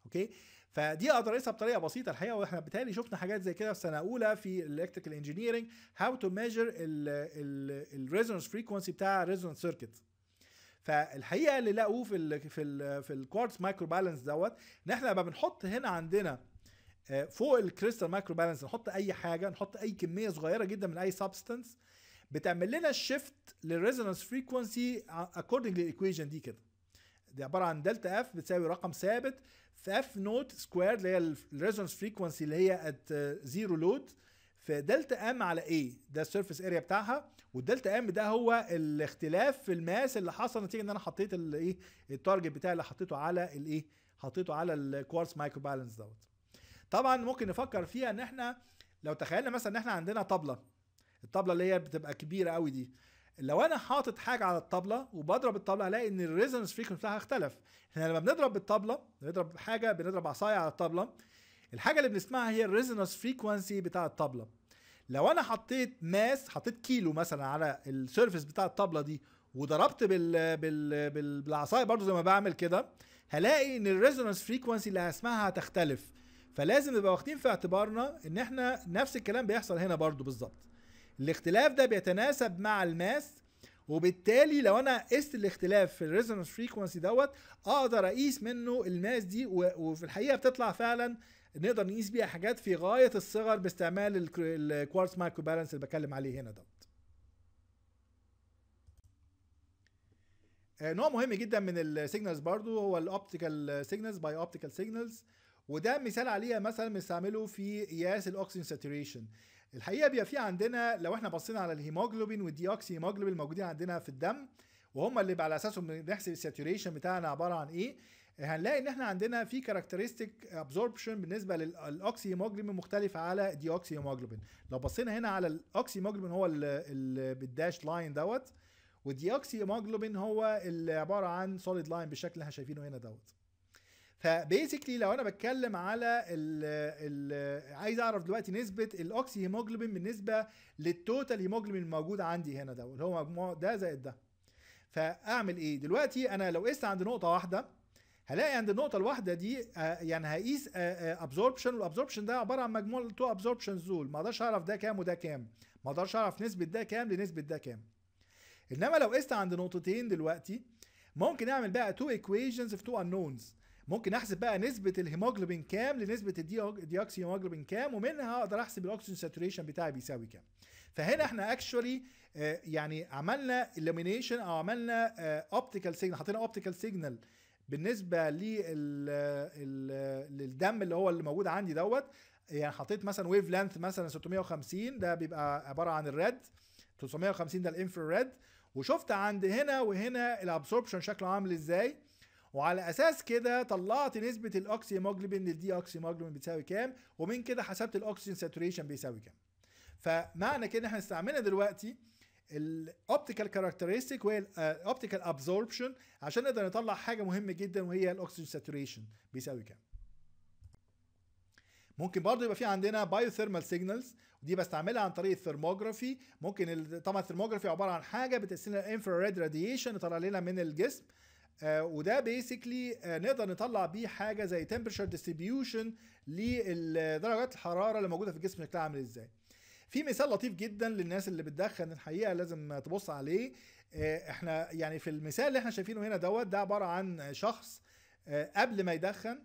اوكي فدي ادرسها بطريقه بسيطه الحقيقه واحنا بالتالي شفنا حاجات زي كده في سنه اولى في الالكتريكال انجينيرنج هاو تو ميجر الريزونانس فريكونسي بتاع الريزونانس سيركت فالحقيقه اللي لقوه في الـ في الـ في الكوارتز مايكرو بالانس دوت ان احنا لما بنحط هنا عندنا آه، فوق الكريستال مايكرو بالانس نحط اي حاجه نحط اي كميه صغيره جدا من اي سبستنس بتعمل لنا الشيفت للريزونانس فريكونسي اكوردنج للايكويشن دي كده دي عباره عن دلتا اف بتساوي رقم ثابت في اف نوت سكوير اللي هي الريزونس فريكونسي اللي هي ات زيرو لود في دلتا ام على ايه ده السيرفيس اريا بتاعها والدلتا ام ده هو الاختلاف في الماس اللي حصل نتيجه ان انا حطيت الايه التارجت بتاعي اللي حطيته على الايه حطيته على الكوارتز مايكرو بالانس دوت طبعا ممكن نفكر فيها ان احنا لو تخيلنا مثلا ان احنا عندنا طبله الطبله اللي هي بتبقى كبيره قوي دي لو انا حاطط حاجه على الطبله وبضرب الطبله هلاقي ان الريزونانس فريكونسي بتاعها اختلف احنا لما بنضرب بالطبله بنضرب حاجه بنضرب عصايه على الطبله الحاجه اللي بنسمعها هي الريزونانس فريكونسي بتاع الطبله لو انا حطيت ماس حطيت كيلو مثلا على السيرفيس بتاع الطبله دي وضربت بال بال, بال... بالعصايه برضو زي ما بعمل كده هلاقي ان الريزونانس فريكونسي اللي هسمعها هتختلف فلازم نبقى واخدين في اعتبارنا ان احنا نفس الكلام بيحصل هنا برضو بالظبط الاختلاف ده بيتناسب مع الماس وبالتالي لو انا قست الاختلاف في الريزونانس فريكونسي دوت اقدر اقيس منه الماس دي وفي الحقيقه بتطلع فعلا نقدر نقيس بيها حاجات في غايه الصغر باستعمال الكوارتز مايكرو بالانس اللي بتكلم عليه هنا دوت. آه، نوع مهم جدا من السيجنالز برضو هو الاوبتيكال سيجنالز باي اوبتيكال سيجنالز وده مثال عليها مثلا بنستعمله في قياس الاكسجين ساتوريشن الحقيقه بيبقى في عندنا لو احنا بصينا على الهيموجلوبين والديوكسي هيموجلوبين الموجودين عندنا في الدم وهم اللي على اساسهم بنحسب الساتوريشن بتاعنا عباره عن ايه هنلاقي ان احنا عندنا في كاركترستيك ابزوربشن بالنسبه للاوكسي هيموجلوبين مختلف على ديوكسي هيموجلوبين لو بصينا هنا على الاوكسي هيموجلوبين هو اللي بالداش لاين دوت والديوكسي هيموجلوبين هو اللي عباره عن سوليد لاين بالشكل اللي احنا شايفينه هنا دوت فبيسكلي لو انا بتكلم على ال ال عايز اعرف دلوقتي نسبه الاوكسي هيموجلوبين بالنسبه للتوتال هيموجلوبين الموجود عندي هنا ده اللي هو مجموع ده زائد ده فاعمل ايه دلوقتي انا لو قست عند نقطه واحده هلاقي عند النقطه الواحده دي آه، يعني هقيس ابزوربشن آه، آه، والابزوربشن ده عباره عن مجموع التو ابزوربشنز دول ما اقدرش اعرف ده كام وده كام ما اقدرش اعرف نسبه ده كام لنسبه ده كام انما لو قست عند نقطتين دلوقتي ممكن اعمل بقى تو ايكويشنز في تو انونز ممكن احسب بقى نسبه الهيموجلوبين كام لنسبه الديوكسي هيموجلوبين كام ومنها اقدر احسب الاكسجين ساتوريشن بتاعي بيساوي كام فهنا احنا اكشولي آه، يعني عملنا اليومينيشن او عملنا اوبتيكال آه، سيجنال حطينا اوبتيكال سيجنال بالنسبه للدم اللي هو اللي موجود عندي دوت يعني حطيت مثلا ويف لينث مثلا 650 ده بيبقى عباره عن الريد 350 ده الانفراريد وشفت عند هنا وهنا الابسوربشن شكله عامل ازاي وعلى اساس كده طلعت نسبه الاوكسيموجلوبين هيموجلوبين للدي اوكسيموجلوبين هيموجلوبين بتساوي كام ومن كده حسبت الاكسجين ساتوريشن بيساوي كام فمعنى كده احنا استعملنا دلوقتي الاوبتيكال كاركترستيك وهي الاوبتيكال ابزوربشن عشان نقدر نطلع حاجه مهمه جدا وهي الاكسجين ساتوريشن بيساوي كام ممكن برضه يبقى في عندنا بايو ثيرمال سيجنالز ودي بستعملها عن طريق الثرموجرافي ممكن طبعا الثرموجرافي عباره عن حاجه بتقسم لنا انفراريد راديشن يطلع طالع لنا من الجسم آه، وده بيسكلي آه، نقدر نطلع بيه حاجه زي تمبرشر ديستريبيوشن لدرجات الحراره اللي موجوده في الجسم شكلها عامل ازاي في مثال لطيف جدا للناس اللي بتدخن الحقيقه لازم تبص عليه آه، احنا يعني في المثال اللي احنا شايفينه هنا دوت ده عباره عن شخص قبل ما يدخن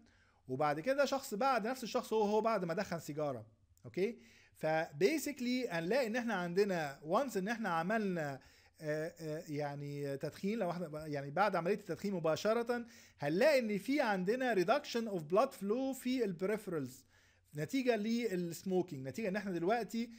وبعد كده شخص بعد نفس الشخص هو هو بعد ما دخن سيجاره اوكي فبيسكلي هنلاقي ان احنا عندنا وانس ان احنا عملنا آه، آه، يعني تدخين لو احنا يعني بعد عمليه التدخين مباشره هنلاقي ان في عندنا ريدكشن اوف بلاد فلو في البريفرلز نتيجه للسموكينج نتيجه ان احنا دلوقتي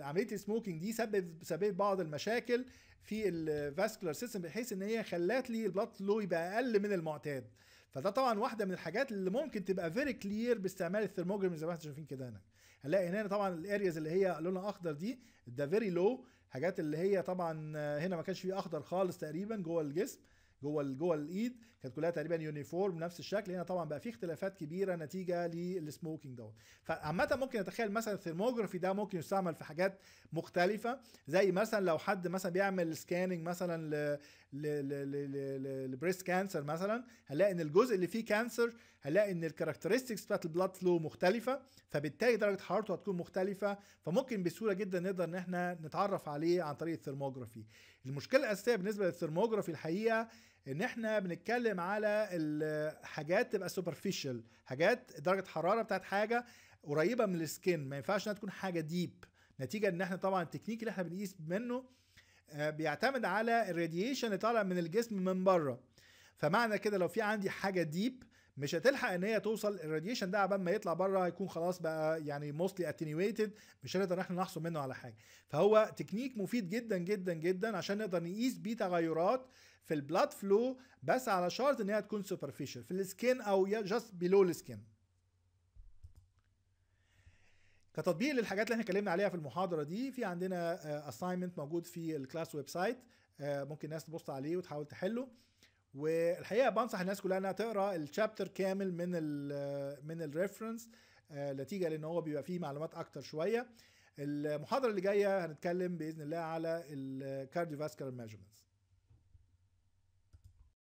عمليه السموكينج دي سبب سبب بعض المشاكل في الفاسكولار سيستم بحيث ان هي خلت لي البلاد فلو يبقى اقل من المعتاد فده طبعا واحده من الحاجات اللي ممكن تبقى فيري كلير باستعمال الثرموجرام زي ما احنا شايفين كده هنا هنلاقي هنا طبعا الارياز اللي هي لونها اخضر دي ده فيري لو حاجات اللي هي طبعا هنا ما كانش فيه اخضر خالص تقريبا جوه الجسم جوه جوه الايد كانت كلها تقريبا يونيفورم نفس الشكل هنا طبعا بقى في اختلافات كبيره نتيجه للسموكينج دوت فعامه ممكن اتخيل مثلا الثرموجرافي ده ممكن يستعمل في حاجات مختلفه زي مثلا لو حد مثلا بيعمل سكاننج مثلا لبريست كانسر مثلا هنلاقي ان الجزء اللي فيه كانسر هنلاقي ان الكاركترستكس بتاعت البلاد فلو مختلفه فبالتالي درجه حرارته هتكون مختلفه فممكن بسهوله جدا نقدر ان احنا نتعرف عليه عن طريق الثرموجرافي المشكله الاساسيه بالنسبه للثرموجرافي الحقيقه ان احنا بنتكلم على حاجات تبقى سوبرفيشال حاجات درجه حراره بتاعت حاجه قريبه من السكن ما ينفعش انها تكون حاجه ديب نتيجه ان احنا طبعا التكنيك اللي احنا بنقيس منه آه، بيعتمد على الراديشن اللي طالع من الجسم من بره فمعنى كده لو في عندي حاجه ديب مش هتلحق ان هي توصل الراديشن ده عبال ما يطلع بره هيكون خلاص بقى يعني موستلي اتنيويتد مش هنقدر احنا نحصل منه على حاجه فهو تكنيك مفيد جدا جدا جدا عشان نقدر نقيس بيه تغيرات في البلاد فلو بس على شرط ان هي تكون سوبرفيشال في السكين او جاست بيلو السكين كتطبيق للحاجات اللي احنا اتكلمنا عليها في المحاضره دي في عندنا اساينمنت آه، موجود في الكلاس ويب سايت ممكن الناس تبص عليه وتحاول تحله والحقيقه بنصح الناس كلها انها تقرا الشابتر كامل من ال من الريفرنس آه، نتيجه لان هو بيبقى فيه معلومات اكتر شويه المحاضره اللي جايه هنتكلم باذن الله على الكارديوفاسكولار ميجرمنتس